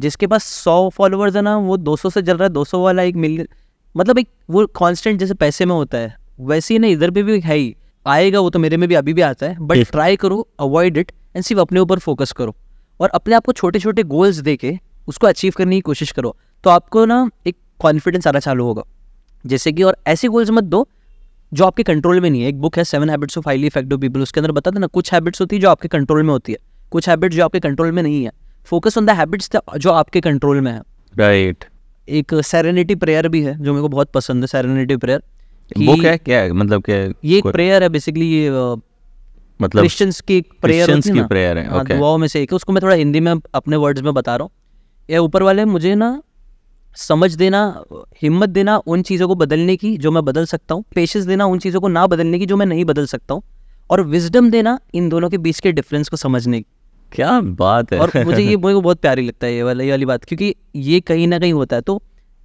जिसके पास सौ फॉलोअर्स है ना वो दो सौ से चल रहा है दो सौ वाला एक मिलियन मतलब एक वो कांस्टेंट जैसे पैसे में होता है वैसे ही ना इधर पे भी है ही आएगा वो तो मेरे में भी अभी भी आता है बट ट्राई करो अवॉइड इट एंड सिर्फ अपने ऊपर फोकस करो और अपने आप को छोटे छोटे गोल्स दे के उसको अचीव करने की कोशिश करो तो आपको ना एक कॉन्फिडेंस आना चालू होगा जैसे कि और ऐसे गोल्स मत दो जो आपके कंट्रोल में नहीं है एक बुक है seven habits of highly effective people उसके अंदर बताते ना कुछ हैबिट्स होती है जो आपके कंट्रोल में होती है कुछ हैबिट्स जो आपके कंट्रोल में नहीं है फोकस ऑन द हैबिट्स जो आपके कंट्रोल में है राइट right. एक सेरेनिटी प्रेयर भी है जो मेरे को बहुत पसंद है सेरेनिटी प्रेयर बुक है क्या मतलब क्या ये एक प्रेयर है बेसिकली ये मतलब क्रिश्चियंस की एक प्रेयर होती है प्रेयर है ओके हाँ, दुआओं में से एक उसको मैं थोड़ा हिंदी में अपने वर्ड्स में बता रहा हूँ ये ऊपर वाले मुझे ना समझ देना हिम्मत देना उन चीज़ों को बदलने की जो मैं बदल सकता हूँ पेशेंस देना उन चीज़ों को ना बदलने की जो मैं नहीं बदल सकता हूँ और विजडम देना इन दोनों के बीच के डिफरेंस को समझने की क्या बात है और मुझे ये मुझे बहुत प्यारी लगता है ये वाला ये वाली बात क्योंकि ये कहीं ना कहीं होता है तो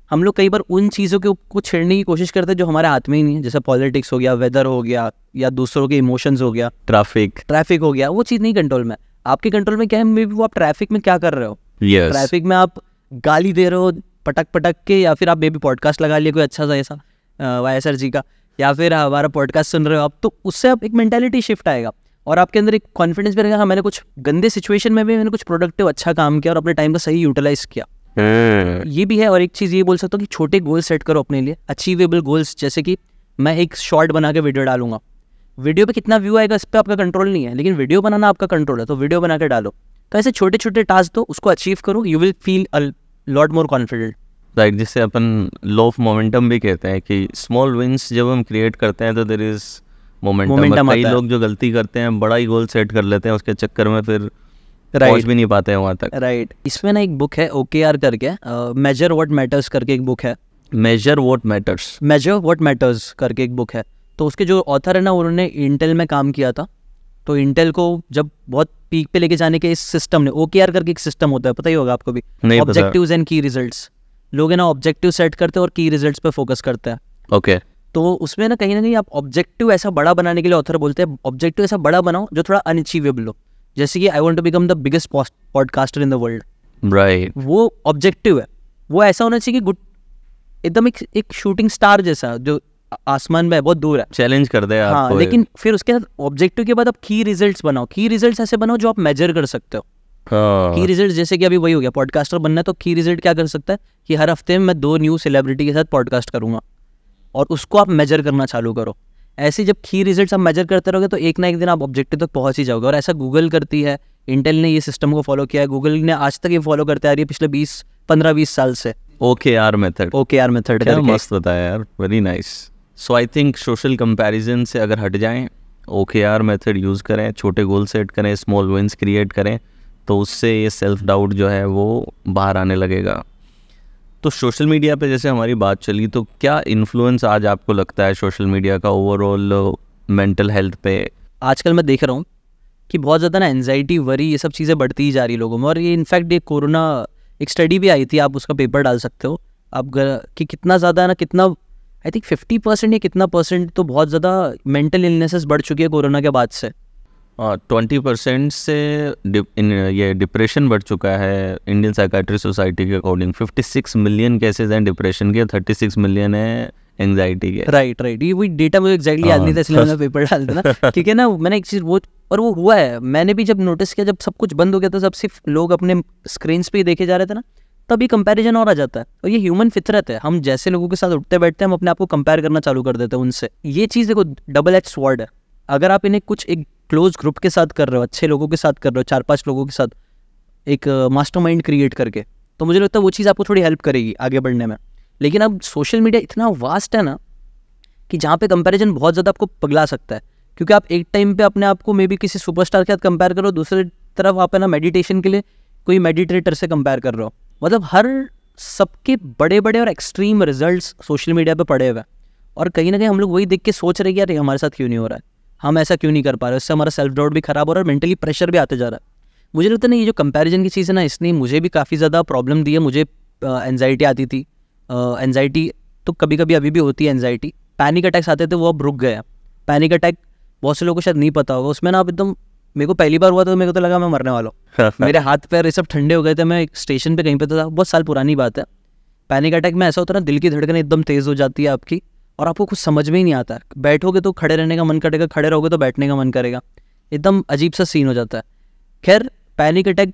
हम लोग कई बार उन चीज़ों के को छेड़ने की कोशिश करते हैं जो हमारे हाथ में ही नहीं है जैसे पॉलिटिक्स हो गया वेदर हो गया या दूसरों के इमोशंस हो गया ट्रैफिक ट्रैफिक हो गया वो चीज़ नहीं कंट्रोल में आपके कंट्रोल में क्या है मे बी वो आप ट्रैफिक में क्या कर रहे हो ट्रैफिक में आप गाली दे रहे हो पटक पटक के या फिर आप मे भी पॉडकास्ट लगा लिए कोई अच्छा सा ऐसा वाई एस आर जी का या फिर हमारा पॉडकास्ट सुन रहे हो आप तो उससे आप एक मैंटेलिटी शिफ्ट आएगा और आपके अंदर एक कॉन्फिडेंस भी रहेगा हाँ मैंने कुछ गंदे सिचुएशन में भी मैंने कुछ प्रोडक्टिव अच्छा काम किया और अपने टाइम का सही यूटिलाइज किया हम्म। ये भी है और एक चीज़ ये बोल सकता हूँ कि छोटे गोल सेट करो अपने लिए अचीवेबल गोल्स जैसे कि मैं एक शॉर्ट बना के वीडियो डालूंगा वीडियो पे कितना व्यू आएगा इस पर आपका कंट्रोल नहीं है लेकिन वीडियो बनाना आपका कंट्रोल है तो वीडियो बना के डालो तो ऐसे छोटे छोटे टास्क दो उसको अचीव करो you will feel lot more confident right जिससे अपन लो ऑफ मोमेंटम भी कहते हैं कि स्मॉल विंस जब हम क्रिएट करते हैं तो देर इज़ मोमेंटम कई लोग जो गलती करते हैं बड़ा ही गोल सेट कर लेते हैं उसके चक्कर में फिर राइट right. भी नहीं पाते हैं वहाँ तक राइट right. इसमें ना एक बुक है ओके आर करके मेजर वॉट मैटर्स करके एक बुक है measure what matters measure what matters करके एक बुक है तो उसके जो ऑथर है ना उन्होंने इंटेल में काम किया था तो इंटेल को जब बहुत पीक पे लेके जाने के इस सिस्टम ने ओकेआर करके एक सिस्टम होता है पता ही होगा आपको भी ऑब्जेक्टिव्स एंड की रिजल्ट्स लोग है ना ऑब्जेक्टिव सेट करते हैं और की रिजल्ट्स पे फोकस करते हैं ओके तो उसमें ना कहीं ना कहीं आप ऑब्जेक्टिव ऐसा बड़ा बनाने के लिए ऑथर बोलते हैं ऑब्जेक्टिव ऐसा बड़ा बनाओ जो थोड़ा अनअचीवेबल हो जैसे कि I want to become the biggest podcaster in the world right वो ऑब्जेक्टिव है वो ऐसा होना चाहिए कि गुड एकदम एक एक शूटिंग स्टार जैसा जो आसमान में बहुत दूर है चैलेंज कर दे हाँ लेकिन फिर उसके साथ ऑब्जेक्टिव के बाद आप की रिजल्ट्स बनाओ की रिजल्ट्स ऐसे बनाओ जो आप मेजर कर सकते हो की हाँ। रिजल्ट जैसे कि अभी वही हो गया पॉडकास्टर बनना है तो की रिजल्ट क्या कर सकता है कि हर हफ्ते में मैं दो न्यू सेलिब्रिटी के साथ पॉडकास्ट करूंगा और उसको आप मेजर करना चालू करो ऐसे जब की रिजल्ट आप मेजर करते रहोगे तो एक ना एक दिन आप ऑब्जेक्टिव तक पहुंच ही जाओगे और ऐसा गूगल करती है इंटेल ने ये सिस्टम को फॉलो किया है गूगल ने आज तक ये फॉलो करते आ रही है पिछले बीस पंद्रह बीस साल से OKR method OKR method मस्त बताया यार very nice so I think social comparison से अगर हट जाएं ओके आर मेथड यूज़ करें छोटे गोल सेट करें स्मॉल विन्स क्रिएट करें तो उससे ये सेल्फ डाउट जो है वो बाहर आने लगेगा तो सोशल मीडिया पे जैसे हमारी बात चली तो क्या इन्फ्लुएंस आज आपको लगता है सोशल मीडिया का ओवरऑल मेंटल हेल्थ पे आजकल मैं देख रहा हूँ कि बहुत ज़्यादा ना एनजाइटी वरी ये सब चीज़ें बढ़ती ही जा रही लोगों में और ये इनफैक्ट एक कोरोना एक स्टडी भी आई थी आप उसका पेपर डाल सकते हो आप कि कितना ज़्यादा ना कितना आई थिंक फिफ्टी परसेंट या कितना परसेंट तो बहुत ज़्यादा मेंटल इलनेसेस बढ़ चुकी है कोरोना के बाद से ट्वेंटी हाँ, परसेंट से डि, ये डिप्रेशन बढ़ चुका है इंडियन साइकाट्री सोसाइटी के according fifty six million cases हैं डिप्रेशन के थर्टी सिक्स मिलियन है एंगजाइटी के राइट राइट ये वही डेटा मुझे एक्जैक्टली याद हाँ। नहीं था इसलिए मैंने पेपर डाल देना ठीक है ना मैंने एक चीज़ वो और वो हुआ है मैंने भी जब नोटिस किया जब सब कुछ बंद हो गया था तो सब सिर्फ लोग अपने स्क्रीन पे ही देखे जा रहे थे ना तब ये और आ जाता है और ये ह्यूमन फितरत है हम जैसे लोगों के साथ उठते बैठते हैं हम अपने आप को कंपेयर करना चालू कर देते हैं उनसे ये चीज़ देखो डबल एच वर्ड है अगर आप इन्हें कुछ एक क्लोज ग्रुप के साथ कर रहे हो अच्छे लोगों के साथ कर रहे हो चार पाँच लोगों के साथ एक मास्टर माइंड क्रिएट करके तो मुझे लगता है वो चीज़ आपको थोड़ी हेल्प करेगी आगे बढ़ने में लेकिन अब सोशल मीडिया इतना वास्ट है ना कि जहाँ पे कंपैरिजन बहुत ज़्यादा आपको पगला सकता है क्योंकि आप एक टाइम पे अपने आप को मे बी किसी सुपरस्टार के साथ कंपेयर करो दूसरी तरफ आप है ना मेडिटेशन के लिए कोई मेडिटेटर से कंपेयर कर रहे हो मतलब हर सबके बड़े बड़े और एक्सट्रीम रिजल्ट्स सोशल मीडिया पे पड़े हुए हैं और कहीं ना कहीं हम लोग वही देख के सोच रहे कि यार हमारे साथ क्यों नहीं हो रहा है हम ऐसा क्यों नहीं कर पा रहे उससे हमारा सेल्फ डाउट भी खराब हो रहा है और मेंटली प्रेशर भी आते जा रहा है मुझे लगता है ना ये जो कंपैरिजन की चीज़ है ना इसने मुझे भी काफ़ी ज़्यादा प्रॉब्लम दी है मुझे एनजाइटी आती थी एनजाइटी तो कभी कभी अभी भी होती है एनजाइटी पैनिक अटैक्स आते थे वो अब रुक गए पैनिक अटैक बहुत से लोगों को शायद नहीं पता होगा उसमें ना आप एकदम मेरे को पहली बार हुआ तो मेरे को तो लगा मैं मरने वाला हूँ मेरे हाथ पैर ये सब ठंडे हो गए थे मैं एक स्टेशन पे कहीं पे था बहुत साल पुरानी बात है पैनिक अटैक में ऐसा होता है ना दिल की धड़कन एकदम तेज़ हो जाती है आपकी और आपको कुछ समझ में ही नहीं आता बैठोगे तो खड़े रहने का मन करेगा खड़े रहोगे तो बैठने का मन करेगा एकदम अजीब सा सीन हो जाता है खैर पैनिक अटैक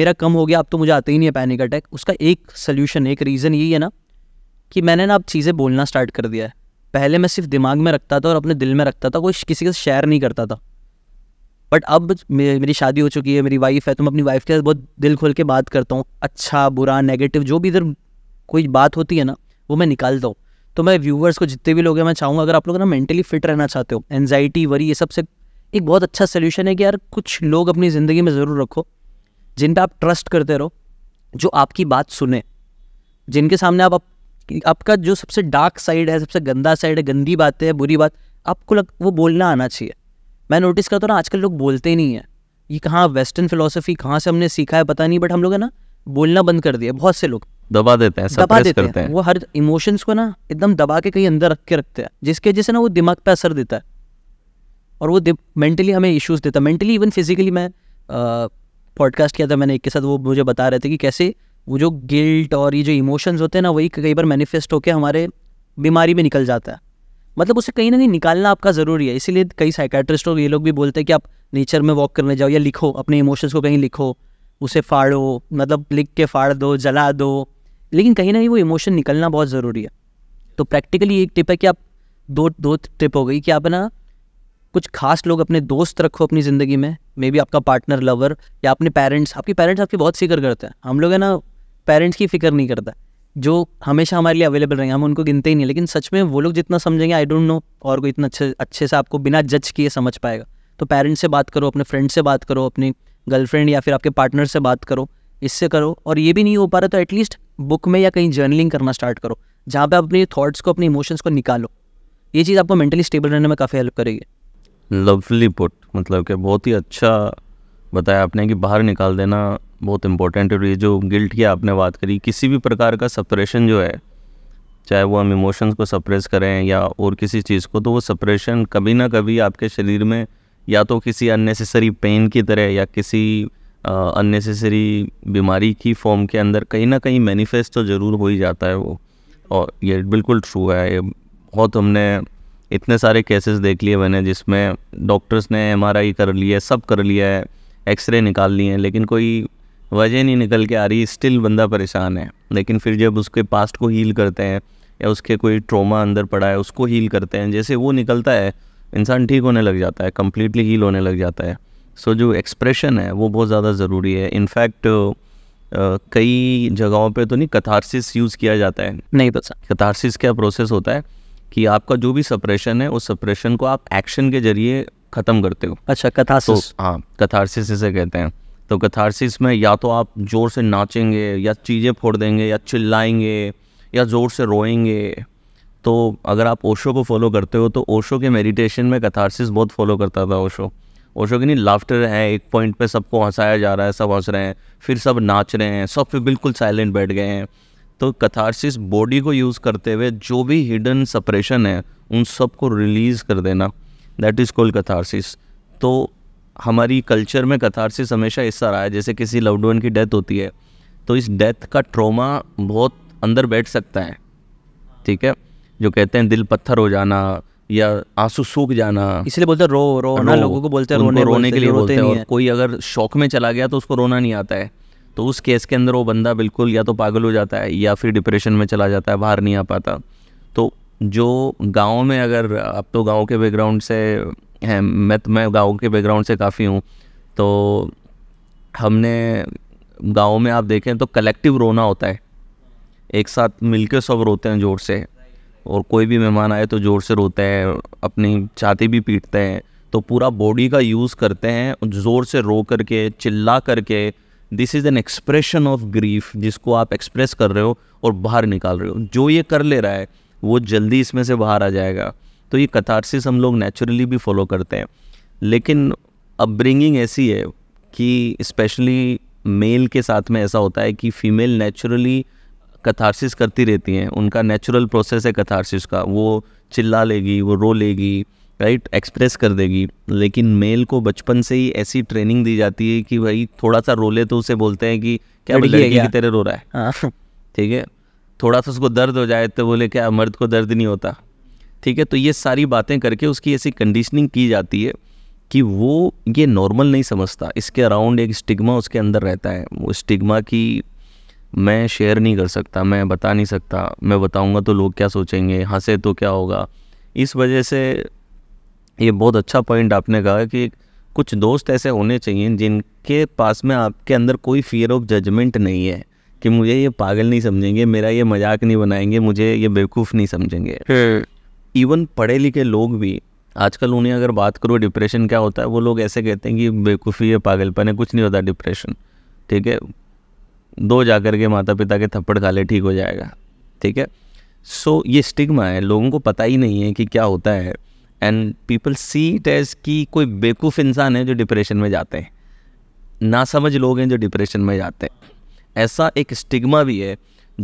मेरा कम हो गया अब तो मुझे आता ही नहीं है पैनिक अटैक उसका एक सोल्यूशन एक रीज़न यही है ना कि मैंने ना अब चीज़ें बोलना स्टार्ट कर दिया है पहले मैं सिर्फ दिमाग में रखता था और अपने दिल में रखता था कोई किसी के साथ शेयर नहीं करता था बट अब मेरी शादी हो चुकी है मेरी वाइफ है तो मैं अपनी वाइफ के साथ बहुत दिल खोल के बात करता हूँ अच्छा बुरा नेगेटिव जो भी इधर कोई बात होती है ना वो मैं निकालता हूँ तो मैं व्यूवर्स को जितने भी लोग हैं मैं चाहूँगा अगर आप लोग ना मेंटली फिट रहना चाहते हो एनजाइटी वरी ये सबसे एक बहुत अच्छा सोल्यूशन है कि यार कुछ लोग अपनी ज़िंदगी में ज़रूर रखो जिन पर आप ट्रस्ट करते रहो जो आपकी बात सुने जिनके सामने आप, आप आपका जो सबसे डार्क साइड है सबसे गंदा साइड है गंदी बातें हैं बुरी बात आपको लग वो बोलना आना चाहिए मैं नोटिस करता हूँ ना आजकल लोग बोलते नहीं है ये कहाँ वेस्टर्न फिलोसफी कहाँ से हमने सीखा है पता नहीं बट हम लोग है ना बोलना बंद कर दिया बहुत से लोग दबा देते हैं दबा देते करते हैं।, हैं वो हर इमोशंस को ना एकदम दबा के कहीं अंदर रख के रखते हैं जिसके वजह से ना वो दिमाग पे असर देता है और वो मेंटली हमें इश्यूज देता है मेंटली इवन फिजिकली मैं पॉडकास्ट किया था मैंने एक के साथ वो मुझे बता रहे थे कि कैसे वो जो गिल्ट और ये जो इमोशंस होते हैं ना वही कई बार मैनिफेस्ट होकर हमारे बीमारी में निकल जाता है मतलब उसे कहीं ना कहीं निकालना आपका ज़रूरी है इसीलिए कई साइकेट्रिस्ट और ये लोग भी बोलते हैं कि आप नेचर में वॉक करने जाओ या लिखो अपने इमोशंस को कहीं लिखो उसे फाड़ो मतलब लिख के फाड़ दो जला दो लेकिन कहीं ना कहीं वो इमोशन निकलना बहुत ज़रूरी है तो प्रैक्टिकली एक टिप है कि आप दो दो टिप हो गई कि आप ना कुछ खास लोग अपने दोस्त रखो अपनी ज़िंदगी में मे बी आपका पार्टनर लवर या अपने पेरेंट्स आपके पेरेंट्स आपकी बहुत फिक्र करते हैं हम लोग है ना पेरेंट्स की फिक्र नहीं करता जो हमेशा हमारे लिए अवेलेबल रहेंगे हम उनको गिनते ही नहीं लेकिन सच में वो लोग जितना समझेंगे आई डोंट नो और कोई इतना अच्छे अच्छे से आपको बिना जज किए समझ पाएगा तो पेरेंट्स से बात करो अपने फ्रेंड से बात करो अपनी गर्लफ्रेंड या फिर आपके पार्टनर से बात करो इससे करो और ये भी नहीं हो पा रहा तो एटलीस्ट बुक में या कहीं जर्नलिंग करना स्टार्ट करो जहाँ पे आप अपने थॉट्स को अपने इमोशंस को निकालो ये चीज़ आपको मेंटली स्टेबल रहने में काफ़ी हेल्प करेगी लवली पुट मतलब कि बहुत ही अच्छा बताया आपने कि बाहर निकाल देना बहुत इंपॉर्टेंट है ये जो गिल्ट की आपने बात करी किसी भी प्रकार का सप्रेशन जो है चाहे वो हम इमोशंस को सप्रेस करें या और किसी चीज़ को तो वो सप्रेशन कभी ना कभी आपके शरीर में या तो किसी अननेसेसरी पेन की तरह या किसी अननेसेसरी बीमारी की फॉर्म के अंदर कहीं ना कहीं मैनिफेस्ट तो ज़रूर हो ही जाता है वो और ये बिल्कुल ट्रू है ये बहुत हमने इतने सारे केसेस देख लिए मैंने जिसमें डॉक्टर्स ने एम कर लिया है सब कर लिया है एक्सरे निकाल लिए हैं लेकिन कोई वजह नहीं निकल के आ रही स्टिल बंदा परेशान है लेकिन फिर जब उसके पास्ट को हील करते हैं या उसके कोई ट्रोमा अंदर पड़ा है उसको हील करते हैं जैसे वो निकलता है इंसान ठीक होने लग जाता है कम्प्लीटली हील होने लग जाता है सो so, जो एक्सप्रेशन है वो बहुत ज़्यादा ज़रूरी है इनफैक्ट कई जगहों पे तो नहीं कथारसिस यूज़ किया जाता है नहीं पता तो कथारसिस क्या प्रोसेस होता है कि आपका जो भी सप्रेशन है उस सप्रेशन को आप एक्शन के जरिए ख़त्म करते हो अच्छा कथासिस तो, हाँ कथारसिस इसे कहते हैं तो कथारसिस में या तो आप ज़ोर से नाचेंगे या चीज़ें फोड़ देंगे या चिल्लाएंगे या ज़ोर से रोएंगे तो अगर आप ओशो को फॉलो करते हो तो ओशो के मेडिटेशन में कथारसिस बहुत फॉलो करता था ओशो ओशो की नहीं लाफ्टर है एक पॉइंट पे सबको हंसाया जा रहा है सब हंस रहे हैं फिर सब नाच रहे हैं सब फिर बिल्कुल साइलेंट बैठ गए हैं तो कथारसिस बॉडी को यूज़ करते हुए जो भी हिडन सप्रेशन है उन सब को रिलीज़ कर देना दैट इज़ कॉल्ड कथारसिस तो हमारी कल्चर में कथारसिस हमेशा हिस्सा रहा है जैसे किसी लव्ड वन की डेथ होती है तो इस डेथ का ट्रोमा बहुत अंदर बैठ सकता है ठीक है जो कहते हैं दिल पत्थर हो जाना या आंसू सूख जाना इसलिए बोलते हैं रो रो ना लोगों को बोलते हैं रोने रोने के लिए रोते हैं और कोई अगर शौक में चला गया तो उसको रोना नहीं आता है तो उस केस के अंदर वो बंदा बिल्कुल या तो पागल हो जाता है या फिर डिप्रेशन में चला जाता है बाहर नहीं आ पाता तो जो गाँव में अगर आप तो गाँव के बैकग्राउंड से हैं मैं तो, मैं गाँव के बैकग्राउंड से काफ़ी हूँ तो हमने गाँव में आप देखें तो कलेक्टिव रोना होता है एक साथ मिलकर सब रोते हैं ज़ोर से और कोई भी मेहमान आए तो ज़ोर से रोते हैं अपनी छाती भी पीटते हैं तो पूरा बॉडी का यूज़ करते हैं ज़ोर से रो करके चिल्ला करके this is an expression of grief जिसको आप एक्सप्रेस कर रहे हो और बाहर निकाल रहे हो जो ये कर ले रहा है वो जल्दी इसमें से बाहर आ जाएगा तो ये कथारसिस हम लोग नेचुरली भी फॉलो करते हैं लेकिन अपब्रिंगिंग ऐसी है कि स्पेशली मेल के साथ में ऐसा होता है कि फीमेल नेचुरली कथारसिस करती रहती हैं उनका नेचुरल प्रोसेस है कथारसिस का वो चिल्ला लेगी वो रो लेगी राइट एक्सप्रेस कर देगी लेकिन मेल को बचपन से ही ऐसी ट्रेनिंग दी जाती है कि भाई थोड़ा सा रोले तो उसे बोलते हैं कि क्या लड़की की रो रहा है हाँ। ठीक है थोड़ा सा उसको दर्द हो जाए तो बोले क्या मर्द को दर्द नहीं होता ठीक है तो ये सारी बातें करके उसकी ऐसी कंडीशनिंग की जाती है कि वो ये नॉर्मल नहीं समझता इसके अराउंड एक स्टिग्मा उसके अंदर रहता है वो स्टिग्मा की मैं शेयर नहीं कर सकता मैं बता नहीं सकता मैं बताऊंगा तो लोग क्या सोचेंगे हंसे तो क्या होगा इस वजह से ये बहुत अच्छा पॉइंट आपने कहा कि कुछ दोस्त ऐसे होने चाहिए जिनके पास में आपके अंदर कोई फियर ऑफ जजमेंट नहीं है कि मुझे ये पागल नहीं समझेंगे मेरा ये मजाक नहीं बनाएंगे मुझे ये बेवकूफ़ नहीं समझेंगे इवन पढ़े लिखे लोग भी आजकल उन्हें अगर बात करो डिप्रेशन क्या होता है वो लोग ऐसे कहते हैं कि बेवकूफ़ी है पागलपन है कुछ नहीं होता डिप्रेशन ठीक है दो जाकर के माता पिता के थप्पड़ खा ले ठीक हो जाएगा ठीक है सो so, ये स्टिग्मा है लोगों को पता ही नहीं है कि क्या होता है and people see it as कि कोई बेवकूफ़ इंसान है जो डिप्रेशन में जाते हैं नासमझ लोग हैं जो डिप्रेशन में जाते हैं ऐसा एक स्टिग्मा भी है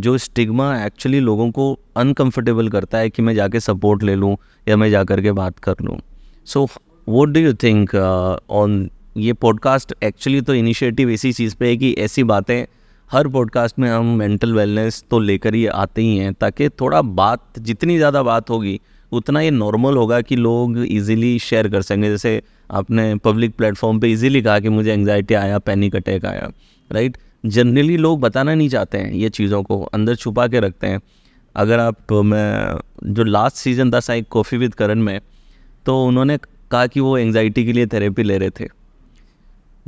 जो स्टिग्मा एक्चुअली लोगों को अनकंफर्टेबल करता है कि मैं जाके सपोर्ट ले लूँ या मैं जा कर के बात कर लूँ so what do you think on ये पॉडकास्ट एक्चुअली तो इनिशिएटिव इसी चीज़ पे है कि ऐसी बातें हर पॉडकास्ट में हम मेंटल वेलनेस तो लेकर ही आते ही हैं ताकि थोड़ा बात जितनी ज़्यादा बात होगी उतना ये नॉर्मल होगा कि लोग इजीली शेयर कर सकेंगे जैसे आपने पब्लिक प्लेटफॉर्म पे इजीली कहा कि मुझे एंगजाइटी आया पैनिक अटैक आया राइट जनरली लोग बताना नहीं चाहते हैं ये चीज़ों को अंदर छुपा के रखते हैं अगर आप तो मैं जो लास्ट सीज़न था साइक कॉफ़ी विद करण में तो उन्होंने कहा कि वो एंग्जाइटी के लिए थेरेपी ले रहे थे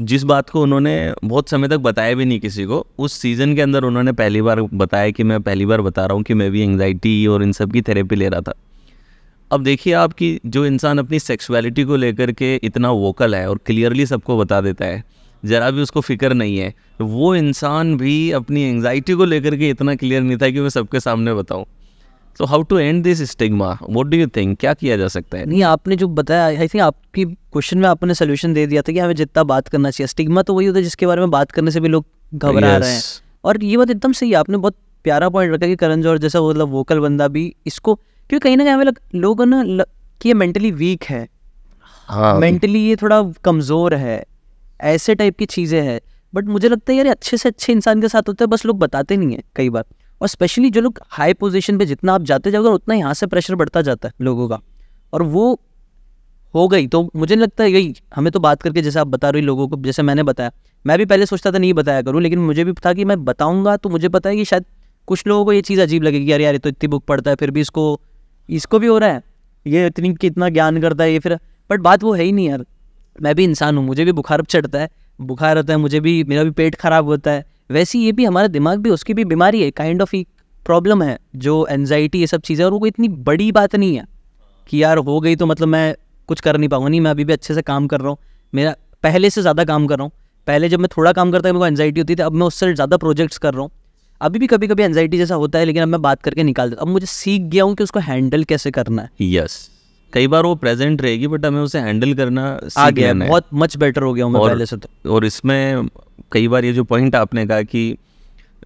जिस बात को उन्होंने बहुत समय तक बताया भी नहीं किसी को उस सीज़न के अंदर उन्होंने पहली बार बताया कि मैं पहली बार बता रहा हूँ कि मैं भी एंगजाइटी और इन सब की थेरेपी ले रहा था अब देखिए आप कि जो इंसान अपनी सेक्सुअलिटी को लेकर के इतना वोकल है और क्लियरली सबको बता देता है ज़रा भी उसको फिक्र नहीं है वो इंसान भी अपनी एंगजाइटी को लेकर के इतना क्लियर नहीं था कि मैं सबके सामने बताऊँ so how to end this stigma what do you think क्या किया जा सकता है नहीं आपने जो बताया आई थिंक आपकी क्वेश्चन में आपने सोल्यूशन दे दिया था कि हमें जितना बात करना चाहिए स्टिग्मा तो वही होता है जिसके बारे में बात करने से भी लोग घबरा yes. रहे हैं और ये बात एकदम सही है आपने बहुत प्यारा पॉइंट रखा कि करण जौहर जैसा वो मतलब वोकल बंदा भी इसको क्योंकि कहीं ना कहीं हमें लोग ना कि ये मेंटली वीक है हाँ मेंटली ये थोड़ा कमज़ोर है ऐसे टाइप की चीज़ें हैं बट मुझे लगता है यार अच्छे से अच्छे इंसान के साथ होते हैं बस लोग बताते नहीं हैं कई बार और स्पेशली जो लोग हाई पोजिशन पर जितना आप जाते जाओगे उतना यहाँ से प्रेशर बढ़ता जाता है लोगों का और वो हो गई तो मुझे लगता है यही हमें तो बात करके जैसे आप बता रही लोगों को जैसे मैंने बताया मैं भी पहले सोचता था नहीं बताया करूँ लेकिन मुझे भी था कि मैं बताऊँगा तो मुझे पता है कि शायद कुछ लोगों को ये चीज़ अजीब लगेगी यार यार ये तो इतनी बुक पढ़ता है फिर भी इसको इसको भी हो रहा है ये इतनी कि इतना ज्ञान करता है ये फिर बट बात वो है ही नहीं यार मैं भी इंसान हूँ मुझे भी बुखार चढ़ता है बुखार होता है मुझे भी मेरा भी पेट खराब होता है वैसे ये भी हमारा दिमाग भी उसकी भी बीमारी है काइंड ऑफ एक प्रॉब्लम है जो एनजाइटी ये सब चीज़ें और वो कोई इतनी बड़ी बात नहीं है कि यार हो गई तो मतलब मैं कुछ कर नहीं पाऊंगा नहीं मैं अभी भी अच्छे से काम कर रहा हूँ मेरा पहले से ज़्यादा काम कर रहा हूँ पहले जब मैं थोड़ा काम करता मेरे को एनजाइटी होती थी अब मैं उससे ज़्यादा प्रोजेक्ट्स कर रहा हूँ अभी भी कभी कभी एनजाइटी जैसा होता है लेकिन अब मैं बात करके निकाल देता अब मुझे सीख गया हूँ कि उसको हैंडल कैसे करना है यस yes. कई बार वो प्रेजेंट रहेगी बट हमें उसे हैंडल करना आ गया है बहुत मच बेटर हो गया हूँ पहले से तो और इसमें कई बार ये जो पॉइंट आपने कहा कि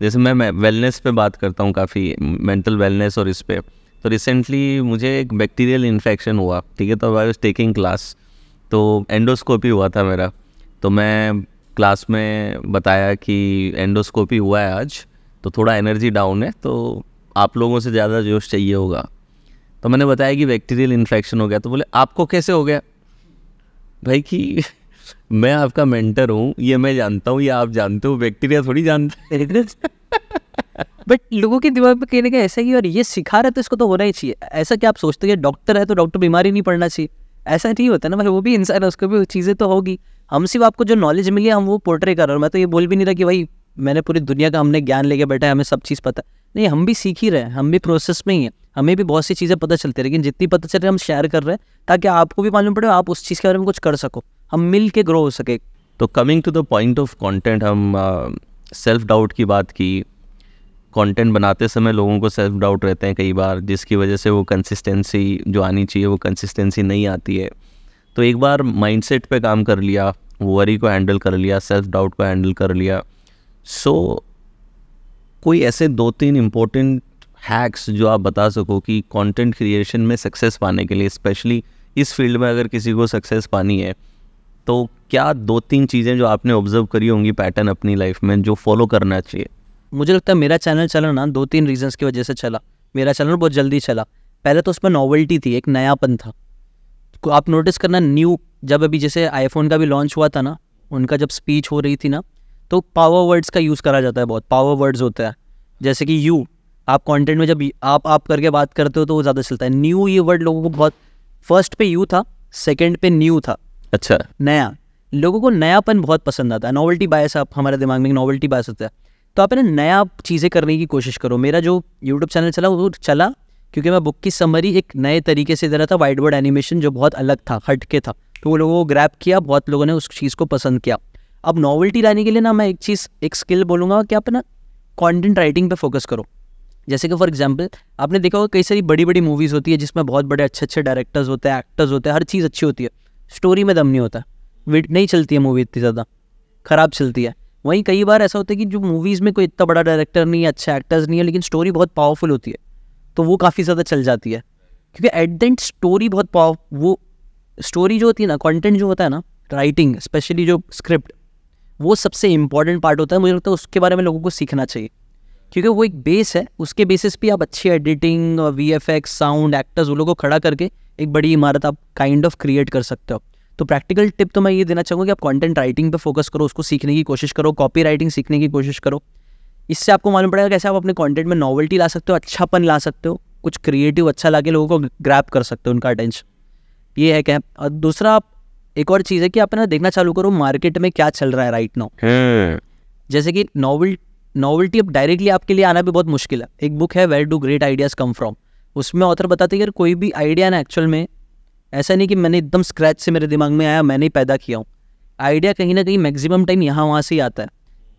जैसे मैं, मैं वेलनेस पे बात करता हूँ काफ़ी मेंटल वेलनेस और इस पर तो रिसेंटली मुझे एक बैक्टीरियल इन्फेक्शन हुआ ठीक है तो आई वॉज टेकिंग क्लास तो एंडोस्कोपी हुआ था मेरा तो मैं क्लास में बताया कि एंडोस्कोपी हुआ है आज तो थोड़ा एनर्जी डाउन है तो आप लोगों से ज़्यादा जोश चाहिए होगा तो मैंने बताया कि बैक्टीरियल इन्फेक्शन हो गया तो बोले आपको कैसे हो गया भाई कि मैं आपका मेंटर हूँ ये मैं जानता हूँ ये आप जानते हो बैक्टीरिया थोड़ी जानते बट लोगों के दिमाग में कहने का ऐसा ही और ये सिखा रहा है तो इसको तो होना ही चाहिए ऐसा कि आप सोचते हैं डॉक्टर है तो डॉक्टर बीमारी नहीं पड़ना चाहिए ऐसा नहीं होता ना मतलब वो भी इंसान है उसको भी चीज़ें तो होगी हम सिर्फ आपको जो नॉलेज मिली है हम वो पोर्ट्रे कर रहे हैं मैं तो ये बोल भी नहीं रहा कि भाई मैंने पूरी दुनिया का हमने ज्ञान लेके बैठा है हमें सब चीज़ पता है नहीं हम भी सीख ही रहे हैं हम भी प्रोसेस में ही हैं हमें भी बहुत सी चीज़ें पता चलती है लेकिन जितनी पता चल रही हम शेयर कर रहे हैं ताकि आपको भी मालूम पड़े आप उस चीज़ के बारे में कुछ कर सको हम मिल के ग्रो हो सके तो coming to the point of content हम सेल्फ uh, डाउट की बात की कॉन्टेंट बनाते समय लोगों को सेल्फ डाउट रहते हैं कई बार जिसकी वजह से वो कंसिस्टेंसी जो आनी चाहिए वो कंसिस्टेंसी नहीं आती है तो एक बार माइंडसेट पे काम कर लिया वरी को हैंडल कर लिया सेल्फ डाउट को हैंडल कर लिया सो so, कोई ऐसे दो तीन इम्पोर्टेंट हैक्स जो आप बता सको कि कंटेंट क्रिएशन में सक्सेस पाने के लिए स्पेशली इस फील्ड में अगर किसी को सक्सेस पानी है तो क्या दो तीन चीज़ें जो आपने ऑब्जर्व करी होंगी पैटर्न अपनी लाइफ में जो फॉलो करना चाहिए मुझे लगता है मेरा चैनल चला ना दो तीन रीजंस की वजह से चला मेरा चैनल बहुत जल्दी चला पहले तो उसमें नॉवल्टी थी एक नयापन था तो आप नोटिस करना न्यू जब अभी जैसे आईफोन का भी लॉन्च हुआ था ना उनका जब स्पीच हो रही थी ना तो पावर वर्ड्स का यूज़ करा जाता है बहुत पावर वर्ड्स होता है जैसे कि यू आप कंटेंट में जब आप आप करके बात करते हो तो वो ज़्यादा चलता है न्यू ये वर्ड लोगों को बहुत फर्स्ट पे यू था सेकंड पे न्यू था अच्छा नया लोगों को नयापन बहुत पसंद आता है नॉवल्टी बायस आप हमारे दिमाग में नॉवल्टी बायस होता है तो आप ना नया चीज़ें करने की कोशिश करो मेरा जो यूट्यूब चैनल चला वो चला क्योंकि मैं बुक की समरी एक नए तरीके से दे रहा था वाइट बोर्ड एनिमेशन जो बहुत अलग था हट के था तो वो लोगों को ग्रैप किया बहुत लोगों ने उस चीज़ को पसंद किया अब नॉवल्टी लाने के लिए ना मैं एक चीज़ एक स्किल बोलूँगा कि आप ना कॉन्टेंट राइटिंग पे फोकस करो जैसे कि फॉर एग्ज़ाम्पल आपने देखा होगा कई सारी बड़ी बड़ी मूवीज़ होती है जिसमें बहुत बड़े अच्छे अच्छे डायरेक्टर्स होते हैं एक्टर्स होते हैं हर चीज़ अच्छी होती है स्टोरी में दम नहीं होता नहीं चलती है मूवी इतनी ज़्यादा ख़राब चलती है वहीं कई बार ऐसा होता है कि जो मूवीज़ में कोई इतना बड़ा डायरेक्टर नहीं है अच्छे एक्टर्स नहीं है लेकिन स्टोरी बहुत पावरफुल होती है तो वो काफ़ी ज़्यादा चल जाती है क्योंकि एट द एंड स्टोरी बहुत पावर वो स्टोरी जो होती है ना कॉन्टेंट जो होता है ना राइटिंग स्पेशली जो स्क्रिप्ट वो सबसे इम्पॉर्टेंट पार्ट होता है मुझे लगता है उसके बारे में लोगों को सीखना चाहिए क्योंकि वो एक बेस है उसके बेसिस पे आप अच्छी editing V F X sound actors वो लोगों को खड़ा करके एक बड़ी इमारत आप काइंड ऑफ क्रिएट कर सकते हो तो प्रैक्टिकल टिप तो मैं ये देना चाहूँगा कि आप कंटेंट राइटिंग पे फोकस करो उसको सीखने की कोशिश करो कॉपी राइटिंग सीखने की कोशिश करो इससे आपको मालूम पड़ेगा कैसे आप अपने कंटेंट में नॉवल्टी ला सकते हो अच्छापन ला सकते हो कुछ क्रिएटिव अच्छा ला के लोगों को ग्रैप कर सकते हो उनका अटेंशन ये है क्या और दूसरा आप एक और चीज़ है कि आप ना देखना चालू करो मार्केट में क्या चल रहा है राइट नाउ जैसे कि नॉवल नॉवल्टी अब डायरेक्टली आपके लिए आना भी बहुत मुश्किल है एक बुक है well do great ideas come from उसमें ऑथर बताते हैं यार कोई भी आइडिया ना एक्चुअल में ऐसा नहीं कि मैंने एकदम स्क्रैच से मेरे दिमाग में आया मैंने ही पैदा किया हूँ आइडिया कहीं ना कहीं मैक्सिमम टाइम यहाँ वहाँ से ही आता है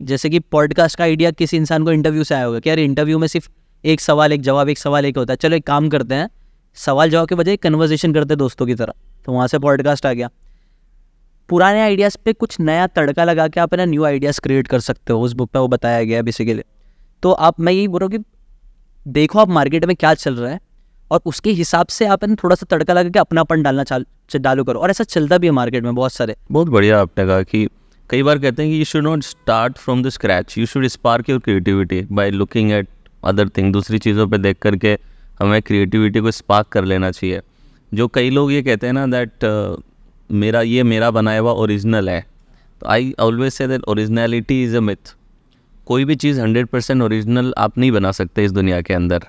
जैसे कि पॉडकास्ट का आइडिया किसी इंसान को इंटरव्यू से आया होगा कि यार इंटरव्यू में सिर्फ एक सवाल एक जवाब एक सवाल एक होता है चलो एक काम करते हैं सवाल जवाब के बजाय कन्वर्जेशन करते हैं दोस्तों की तरह तो वहाँ से पॉडकास्ट आ गया पुराने आइडियाज़ पे कुछ नया तड़का लगा के आप ना न्यू आइडियाज़ क्रिएट कर सकते हो उस बुक में वो बताया गया है बेसिकली तो आप मैं यही बोल रहा हूँ कि देखो आप मार्केट में क्या चल रहा है और उसके हिसाब से आप ना थोड़ा सा तड़का लगा के अपनापन डालना चालू करो और ऐसा चलता भी है मार्केट में बहुत सारे बहुत बढ़िया आपने कहा कि कई बार कहते हैं कि you should not start from the scratch you should spark your creativity by looking at other thing दूसरी चीज़ों पर देख करके हमें क्रिएटिविटी को स्पार्क कर लेना चाहिए जो कई लोग ये कहते हैं ना दैट मेरा ये मेरा बनाया हुआ ओरिजिनल है तो I always say that originality is a myth कोई भी चीज़ हंड्रेड परसेंट ओरिजिनल आप नहीं बना सकते इस दुनिया के अंदर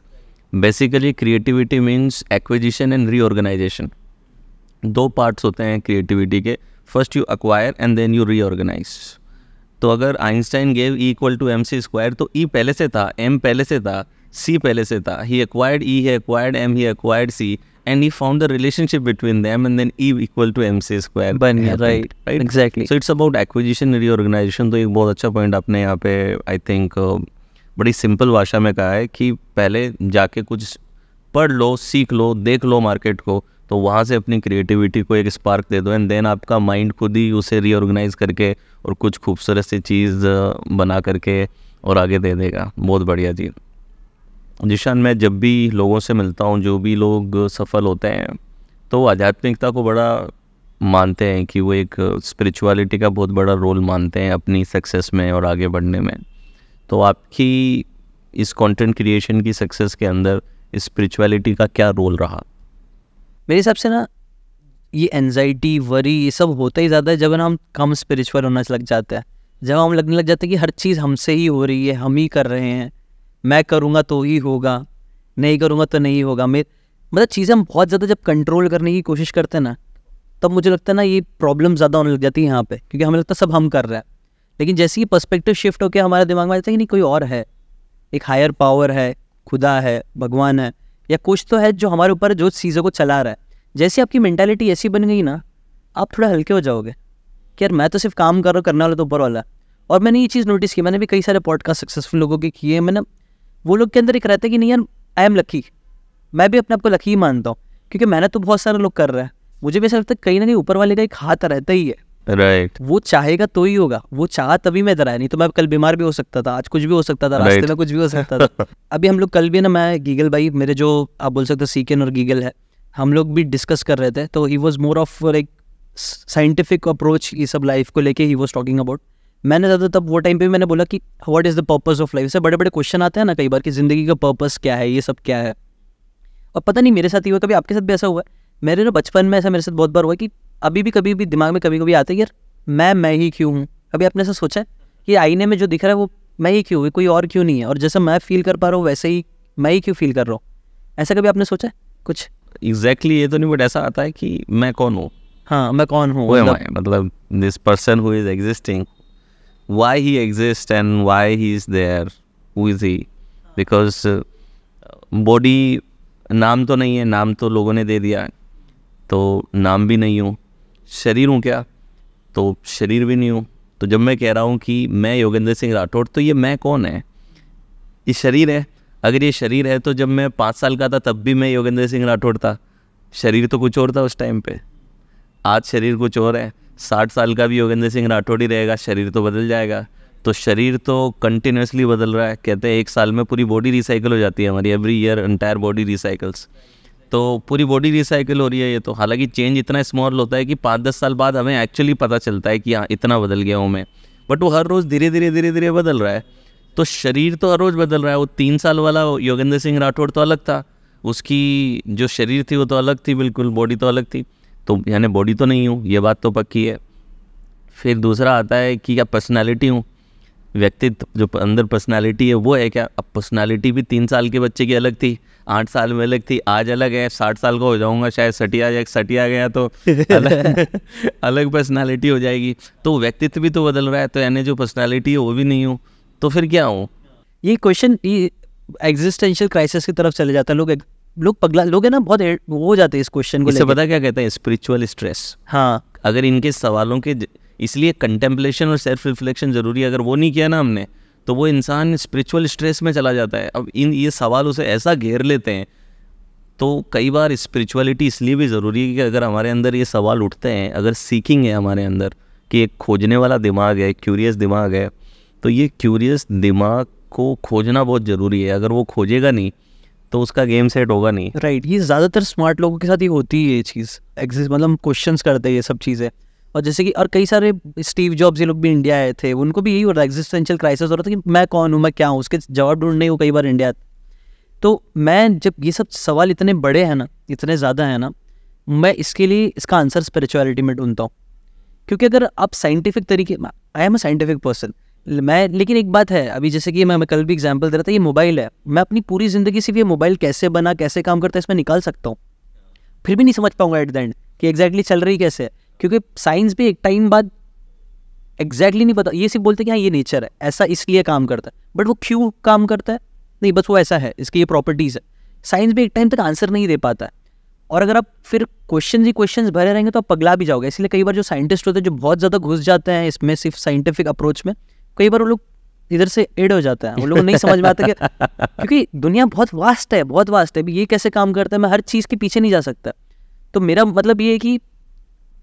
basically creativity means acquisition and reorganization दो पार्ट्स होते हैं क्रिएटिविटी के first you acquire and then you reorganize तो अगर Einstein gave E equal to M C square तो ई e पहले से था एम पहले से था सी पहले से था ही acquired E he acquired M he acquired C and he found the relationship between them and then E equal to MC square. But happened, right, right, exactly. So it's about acquisition and reorganization. तो एक बहुत अच्छा point आपने यहाँ पे I think uh, बड़ी simple भाषा में कहा है कि पहले जाके कुछ पढ़ लो सीख लो देख लो मार्केट को तो वहाँ से अपनी क्रिएटिविटी को एक स्पार्क दे दो एंड देन आपका माइंड खुद ही उसे रीऑर्गेनाइज करके और कुछ खूबसूरत सी चीज़ uh, बना करके और आगे दे देगा बहुत बढ़िया चीज़ जिशान मैं जब भी लोगों से मिलता हूँ जो भी लोग सफल होते हैं तो आध्यात्मिकता को बड़ा मानते हैं कि वो एक स्पिरिचुअलिटी का बहुत बड़ा रोल मानते हैं अपनी सक्सेस में और आगे बढ़ने में तो आपकी इस कंटेंट क्रिएशन की सक्सेस के अंदर स्पिरिचुअलिटी का क्या रोल रहा मेरे हिसाब से ना ये एनजाइटी वरी ये सब होता ही ज़्यादा है जब ना हम कम स्पिरिचुअल होना लग जाते हैं जब हम लगने लग जाते हैं कि हर चीज़ हमसे ही हो रही है हम ही कर रहे हैं मैं करूँगा तो ही होगा नहीं करूँगा तो नहीं होगा मे मतलब चीज़ें हम बहुत ज़्यादा जब कंट्रोल करने की कोशिश करते हैं ना तब मुझे लगता है ना ये प्रॉब्लम ज़्यादा होने लग जाती है यहाँ पर क्योंकि हमें लगता है सब हम कर रहे हैं लेकिन जैसे ही पर्स्पेक्टिव शिफ्ट होकर हमारे दिमाग में आता है कि नहीं कोई और है एक हायर पावर है खुदा है भगवान है या कुछ तो है जो हमारे ऊपर जो चीज़ों को चला रहा है जैसे आपकी मैंटेलिटी ऐसी बन गई ना आप थोड़ा हल्के हो जाओगे कि यार मैं तो सिर्फ काम कर रहा हूँ करने वाला तो ऊपर वाला और मैंने ये चीज़ नोटिस की मैंने भी कई सारे पॉडकास्ट सक्सेसफुल लोगों के किए मैंने वो लोग के अंदर एक रहता है कि नहीं यार आई एम लकी मैं भी अपने आप को लकी ही मानता हूँ क्योंकि मेहनत तो बहुत सारे लोग कर रहे हैं मुझे भी ऐसा लगता है कहीं ना कहीं ऊपर वाले का एक हाथ रहता ही है राइट right. वो चाहेगा तो ही होगा वो चाह तभी मैं इधर नहीं तो मैं कल बीमार भी हो सकता था आज कुछ भी हो सकता था रास्ते right. में कुछ भी हो सकता था अभी हम लोग कल भी ना मैं गीगल भाई मेरे जो आप बोल सकते सीकेन और गीगल है हम लोग भी डिस्कस कर रहे थे तो he was more of like scientific approach ये सब लाइफ को लेके ही वॉज टॉकिंग अबाउट मैंने ज़्यादा तब वो टाइम पे मैंने बोला कि what is the purpose of life से बड़े बड़े क्वेश्चन आते हैं ना कई बार कि ज़िंदगी का पर्पस क्या है ये सब क्या है और पता नहीं मेरे साथ ही हुआ कभी आपके साथ भी ऐसा हुआ है मेरे ना बचपन में ऐसा मेरे साथ बहुत बार हुआ कि अभी भी कभी भी दिमाग में कभी कभी आता है यार मैं मैं ही क्यों हूँ अभी आपने ऐसा सोचा है कि आईने में जो दिख रहा है वो मैं ही क्यों हुई कोई और क्यों नहीं है और जैसा मैं फील कर पा रहा हूँ वैसे ही मैं ही क्यों फील कर रहा हूँ ऐसा कभी आपने सोचा है कुछ एग्जैक्टली exactly ये तो नहीं बट ऐसा आता है कि मैं कौन हूँ हाँ मैं कौन हूँ मतलब this person who is existing why he exists and why he is there who is he because uh, body नाम तो नहीं है नाम तो लोगों ने दे दिया तो नाम भी नहीं हूँ शरीर हूँ क्या तो शरीर भी नहीं हूँ तो जब मैं कह रहा हूँ कि मैं योगेंद्र सिंह राठौड़ तो ये मैं कौन है ये शरीर है अगर ये शरीर है तो जब मैं पाँच साल का था तब भी मैं योगेंद्र सिंह राठौड़ था शरीर तो कुछ और था उस टाइम पे आज शरीर कुछ और है साठ साल का भी योगेंद्र सिंह राठौड़ ही रहेगा शरीर तो बदल जाएगा तो शरीर तो कंटिन्यूसली बदल रहा है कहते हैं एक साल में पूरी बॉडी रिसाइकिल हो जाती है हमारी every year entire body recycles तो पूरी बॉडी रिसाइकिल हो रही है ये तो हालांकि चेंज इतना स्मॉल होता है कि पाँच दस साल बाद हमें एक्चुअली पता चलता है कि हाँ इतना बदल गया हूँ मैं बट वो हर रोज़ धीरे धीरे धीरे धीरे बदल रहा है तो शरीर तो हर रोज़ बदल रहा है वो तीन साल वाला योगेंद्र सिंह राठौड़ तो अलग था उसकी जो शरीर थी वो तो अलग थी बिल्कुल बॉडी तो अलग थी तो यानी बॉडी तो नहीं हूँ ये बात तो पक्की है फिर दूसरा आता है कि क्या पर्सनैलिटी हूँ व्यक्तित्व जो अंदर पर्सनैलिटी है वो है क्या अब पर्सनैलिटी भी तीन साल के बच्चे की अलग थी आठ साल में अलग थी आज अलग है साठ साल का हो जाऊंगा शायद सटिया या सटिया गया तो अलग अलग पर्सनैलिटी हो जाएगी तो व्यक्तित्व भी तो बदल रहा है तो यानी जो पर्सनैलिटी है वो भी नहीं हूँ तो फिर क्या हूँ ये क्वेश्चन ये एग्जिस्टेंशियल क्राइसिस की तरफ चले जाता है लोग लोग पगला लोग है ना बहुत वो हो जाते हैं इस क्वेश्चन को इससे पता क्या कहते हैं स्पिरिचुअल स्ट्रेस हाँ अगर इनके सवालों के इसलिए कंटेम्पलेशन और सेल्फ रिफ्लेक्शन जरूरी है अगर वो नहीं किया ना हमने तो वो इंसान स्पिरिचुअल स्ट्रेस में चला जाता है अब इन ये सवाल उसे ऐसा घेर लेते हैं तो कई बार स्पिरिचुअलिटी इसलिए भी ज़रूरी है कि अगर हमारे अंदर ये सवाल उठते हैं अगर सीकिंग है हमारे अंदर कि एक खोजने वाला दिमाग है क्यूरियस दिमाग है तो ये क्यूरियस दिमाग को खोजना बहुत ज़रूरी है अगर वो खोजेगा नहीं तो उसका गेम सेट होगा नहीं राइट ये ज़्यादातर स्मार्ट लोगों के साथ ही होती है ये चीज़ एग्जिस्ट मतलब क्वेश्चन करते हैं ये सब चीज़ें और जैसे कि और कई सारे स्टीव जॉब्स ये लोग भी इंडिया आए थे उनको भी यही हो रहा है एग्जिस्टेंशियल क्राइसिस हो रहा था कि मैं कौन हूँ मैं क्या हूँ उसके जवाब ढूंढने वो कई बार इंडिया तो मैं जब ये सब सवाल इतने बड़े हैं ना इतने ज़्यादा हैं ना मैं इसके लिए इसका आंसर स्पिरिचुअलिटी में ढूंढता हूँ क्योंकि अगर आप साइंटिफिक तरीके I am a scientific person मैं लेकिन एक बात है अभी जैसे कि मैं, मैं कल भी एग्जाम्पल दे रहा था ये मोबाइल है मैं अपनी पूरी ज़िंदगी सिर्फ ये मोबाइल कैसे बना कैसे काम करता है इसमें निकाल सकता हूँ फिर भी नहीं समझ पाऊंगा एट द एंड कि एग्जैक्टली चल रही कैसे है क्योंकि साइंस भी एक टाइम बाद एग्जैक्टली नहीं पता ये सिर्फ बोलते कि हाँ ये नेचर है ऐसा इसलिए काम करता है बट वो क्यों काम करता है नहीं बस वो ऐसा है इसकी ये प्रॉपर्टीज़ है साइंस भी एक टाइम तक आंसर नहीं दे पाता है और अगर आप फिर क्वेश्चन ही क्वेश्चन भरे रहेंगे तो आप पगला भी जाओगे इसलिए कई बार जो साइंटिस्ट होते हैं जो बहुत ज़्यादा घुस जाते हैं इसमें सिर्फ साइंटिफिक अप्रोच में कई बार वो लोग इधर से एड हो जाता है वो लोग नहीं समझ पाते क्योंकि दुनिया बहुत वास्ट है बहुत वास्ट है ये कैसे काम करता है मैं हर चीज़ के पीछे नहीं जा सकता तो मेरा मतलब ये है कि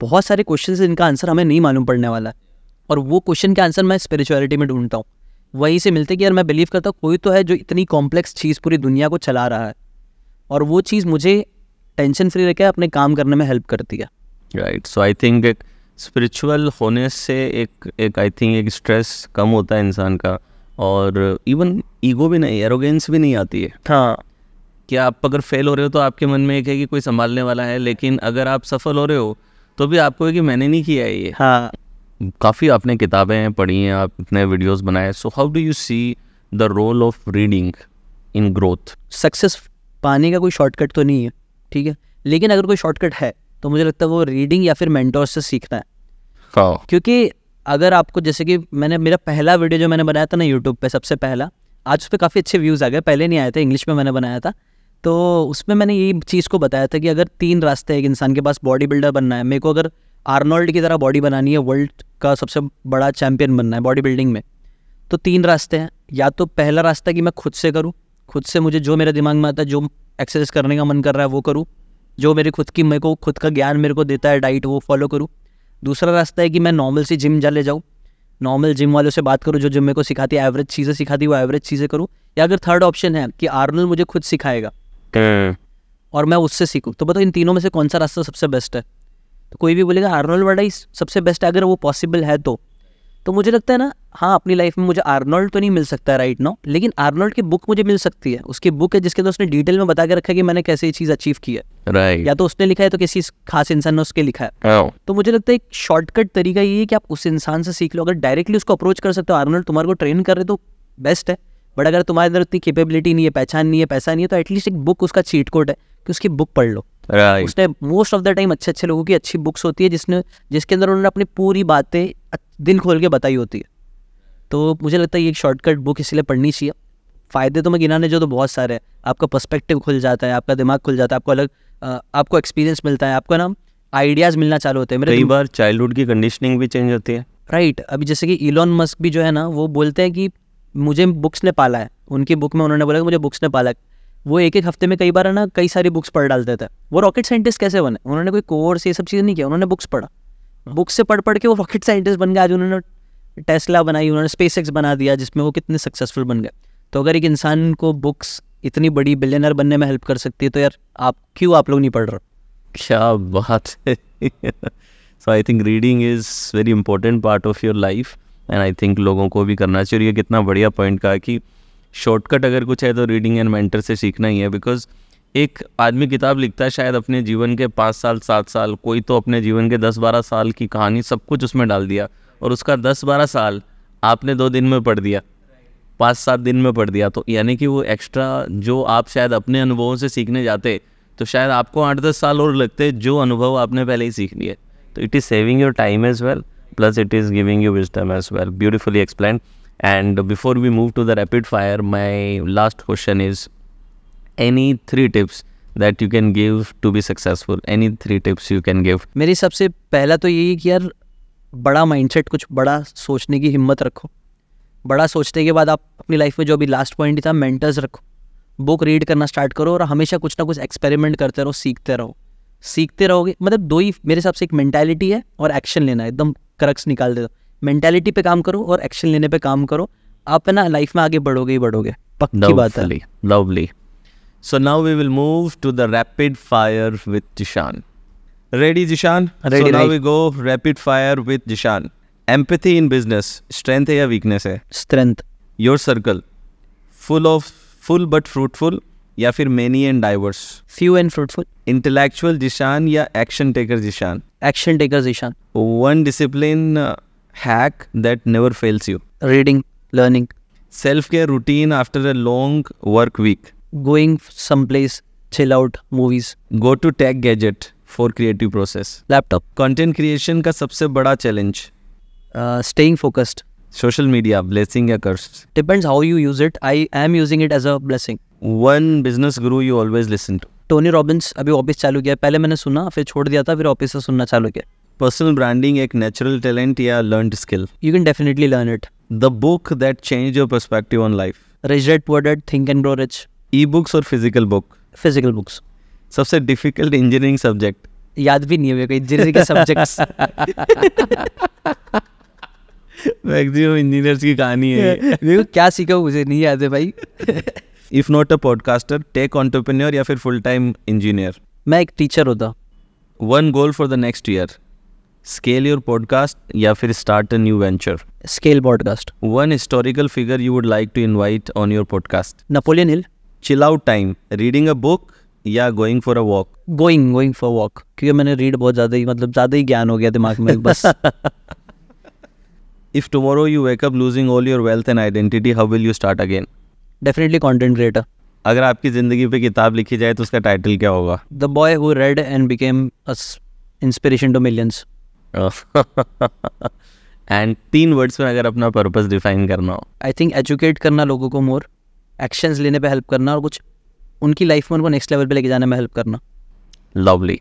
बहुत सारे क्वेश्चन जिनका आंसर हमें नहीं मालूम पड़ने वाला है और वो क्वेश्चन के आंसर मैं स्पिरिचुअलिटी में ढूंढता हूँ वहीं से मिलते कि यार मैं बिलीव करता हूँ कोई तो है जो इतनी कॉम्प्लेक्स चीज़ पूरी दुनिया को चला रहा है और वो चीज़ मुझे टेंशन फ्री रखे अपने काम करने में हेल्प करती है right so I think spiritual होने से एक एक आई थिंक एक स्ट्रेस कम होता है इंसान का और इवन ईगो भी नहीं एरोगेंस भी नहीं आती है हाँ कि आप अगर फेल हो रहे हो तो आपके मन में एक है कि कोई संभालने वाला है लेकिन अगर आप सफल हो रहे हो तो भी आपको है कि मैंने नहीं किया है ये हाँ काफ़ी आपने किताबें पढ़ी हैं आपने वीडियोस बनाए so how do you see the role of reading in growth success पाने का कोई शॉर्टकट तो नहीं है ठीक है लेकिन अगर कोई शॉर्टकट है तो मुझे लगता है वो रीडिंग या फिर मैंटोर से सीखना है क्योंकि अगर आपको जैसे कि मैंने मेरा पहला वीडियो जो मैंने बनाया था ना यूट्यूब पे सबसे पहला आज उस पर काफ़ी अच्छे व्यूज़ आ गए पहले नहीं आए थे इंग्लिश में मैंने बनाया था तो उसमें मैंने ये चीज़ को बताया था कि अगर तीन रास्ते एक इंसान के पास बॉडी बिल्डर बनना है मेरे को अगर आर्नोल्ड की तरह बॉडी बनानी है वर्ल्ड का सबसे बड़ा चैम्पियन बनना है बॉडी बिल्डिंग में तो तीन रास्ते हैं या तो पहला रास्ता कि मैं खुद से करूँ खुद से मुझे जो मेरे दिमाग में आता है जो एक्सरसाइज करने का मन कर रहा है वो करूँ जो मेरे खुद की मेरे को खुद का ज्ञान मेरे को देता है डाइट वो फॉलो करूँ दूसरा रास्ता है कि मैं नॉर्मल से जिम चले जाऊँ नॉर्मल जिम वालों से बात करूँ जो जिम मेरे को सिखाती है एवरेज चीज़ें सिखाती है वो एवरेज चीज़ें करूँ या अगर थर्ड ऑप्शन है कि आर्नल मुझे खुद सिखाएगा हम्म। और मैं उससे सीखूँ तो बताओ इन तीनों में से कौन सा रास्ता सबसे बेस्ट है तो कोई भी बोलेगा आर्नोल्ड वाला ही सबसे बेस्ट है अगर वो पॉसिबल है तो तो मुझे लगता है ना हाँ अपनी लाइफ में मुझे आर्नोल्ड तो नहीं मिल सकता राइट नाउ लेकिन आर्नोल्ड की बुक मुझे मिल सकती है उसकी बुक है जिसके अंदर उसने डिटेल में बता के रखा है कि मैंने कैसे ये चीज़ अचीव की है right. या तो उसने लिखा है तो किसी खास इंसान ने उसके लिखा है oh. तो मुझे लगता है एक शॉर्टकट तरीका ये है कि आप उस इंसान से सीख लो अगर डायरेक्टली उसको अप्रोच कर सकते हो आर्नोल्ड तुम्हारे को ट्रेन कर रहे तो बेस्ट है बट अगर तुम्हारे अंदर उतनी कैपेबिलिटी नहीं है पहचान नहीं है पैसा नहीं है तो एटलीस्ट एक बुक उसका चीट कोड है कि उसकी बुक पढ़ लो right. उसने मोस्ट ऑफ द टाइम अच्छे अच्छे लोगों की अच्छी बुक्स होती है जिसने जिसके अंदर उन्होंने अपनी पूरी बातें दिल खोल के बताई होती है तो मुझे लगता है ये एक शॉर्टकट बुक इसलिए पढ़नी चाहिए फ़ायदे तो मैं गिनाने जो तो बहुत सारे हैं आपका पर्सपेक्टिव खुल जाता है आपका दिमाग खुल जाता है आपको अलग आपको एक्सपीरियंस मिलता है आपका नाम आइडियाज़ मिलना चालू होते हैं मेरे कई बार चाइल्डहुड की कंडीशनिंग भी चेंज होती है राइट अभी जैसे कि इलॉन मस्क भी जो है ना वो बोलते हैं कि मुझे बुक्स ने पाला है उनकी बुक में उन्होंने बोला कि मुझे बुक्स ने पाला है वो एक एक हफ्ते में कई बार है ना कई सारी बुक्स पढ़ डालते थे वो रॉकेट साइंटिस्ट कैसे बने उन्होंने कोई कोर्स ये सब चीज़ नहीं किया उन्होंने बुक्स पढ़ा बुक्स हाँ। से पढ़ पढ़ के वो रॉकेट साइंटिस्ट बन गए आज उन्होंने टेस्ला बनाई उन्होंने स्पेस बना दिया जिसमें वो कितने सक्सेसफुल बन गए तो अगर एक इंसान को बुक्स इतनी बड़ी बिलियनर बनने में हेल्प कर सकती है तो यार आप क्यों आप लोग नहीं पढ़ रहे क्या बात है so I think reading is very important part of your life and I think लोगों को भी करना चाहिए ये कितना बढ़िया पॉइंट कहा कि शॉर्टकट अगर कुछ है तो रीडिंग एंड मेंटर से सीखना ही है बिकॉज एक आदमी किताब लिखता है शायद अपने जीवन के पाँच साल सात साल कोई तो अपने जीवन के दस बारह साल की कहानी सब कुछ उसमें डाल दिया और उसका दस बारह साल आपने दो दिन में पढ़ दिया पाँच सात दिन में पढ़ दिया तो यानी कि वो एक्स्ट्रा जो आप शायद अपने अनुभवों से सीखने जाते तो शायद आपको आठ दस साल और लगते जो अनुभव आपने पहले ही सीख लिए तो it is saving your time as well plus it is giving you wisdom as well beautifully explain and before we move to the rapid fire my last question is any three tips that you can give to be successful any three tips you can give मेरी सबसे पहला तो यही कि यार बड़ा mindset कुछ बड़ा सोचने की हिम्मत रखो बड़ा सोचने के बाद आप अपनी लाइफ में जो अभी लास्ट पॉइंट था मेंटर्स रखो बुक रीड करना स्टार्ट करो और हमेशा कुछ ना कुछ एक्सपेरिमेंट करते रहो सीखते रहो सीखते रहोगे मतलब दो ही मेरे हिसाब से एक मैंटेलिटी है और एक्शन लेना है एकदम करक्स निकाल देता मैंटेलिटी पे काम करो और एक्शन लेने पे काम करो आप ना लाइफ में आगे बढ़ोगे ही बढ़ोगे पक्की बात है lovely so now we will move to the rapid fire with Zeeshan ready Zeeshan ready now we go rapid fire with Zeeshan empathy in business strength है या वीकनेस है strength your circle full of full but fruitful या फिर many and diverse few and fruitful intellectual Zeeshan या action taker Zeeshan action taker Zeeshan one discipline hack that never fails you reading learning self care routine after a long work week going some place chill out movies go to tech gadget for creative process laptop content creation का सबसे बड़ा challenge staying focused social media blessing या curse depends how you use it I I am using it as a blessing one business guru you always listen to Tony Robbins अभी office चालू किया पहले मैंने सुना फिर छोड़ दिया था फिर ऑफिस से सुनना चालू किया पर्सनल ब्रांडिंग एक नेचुरल टैलेंट या learn skill you can definitely learn it the book that change your perspective on life rich dad poor dad think and grow rich E books और फिजिकल बुक फिजिकल बुक्स सबसे difficult engineering subject याद भी नहीं है engineering के subjects maximum engineers की कहानी है देखो क्या सीखा मुझे नहीं याद है भाई if not a podcaster tech entrepreneur या फिर फुल टाइम इंजीनियर मैं एक टीचर होता one goal for the next year scale your podcast या फिर start a new venture scale podcast one historical figure you would like to invite on your podcast Napoleon Hill chill out time reading a book या going for a walk going going for walk क्योंकि मैंने read बहुत ज़्यादा ही मतलब ज़्यादा ही ज्ञान हो गया दिमाग में बस if tomorrow you wake up losing all your wealth and identity how will you start again definitely content creator अगर आपकी ज़िंदगी पे किताब लिखी जाए तो उसका टाइटल क्या होगा the boy who read and became inspiration to millions and तीन वर्ड्स में अगर अपना पर्पज डिफाइन करना हो आई थिंक एजुकेट करना लोगों को मोर एक्शंस लेने पे हेल्प करना और कुछ उनकी लाइफ में उनको नेक्स्ट लेवल पे लेके जाने में हेल्प करना लवली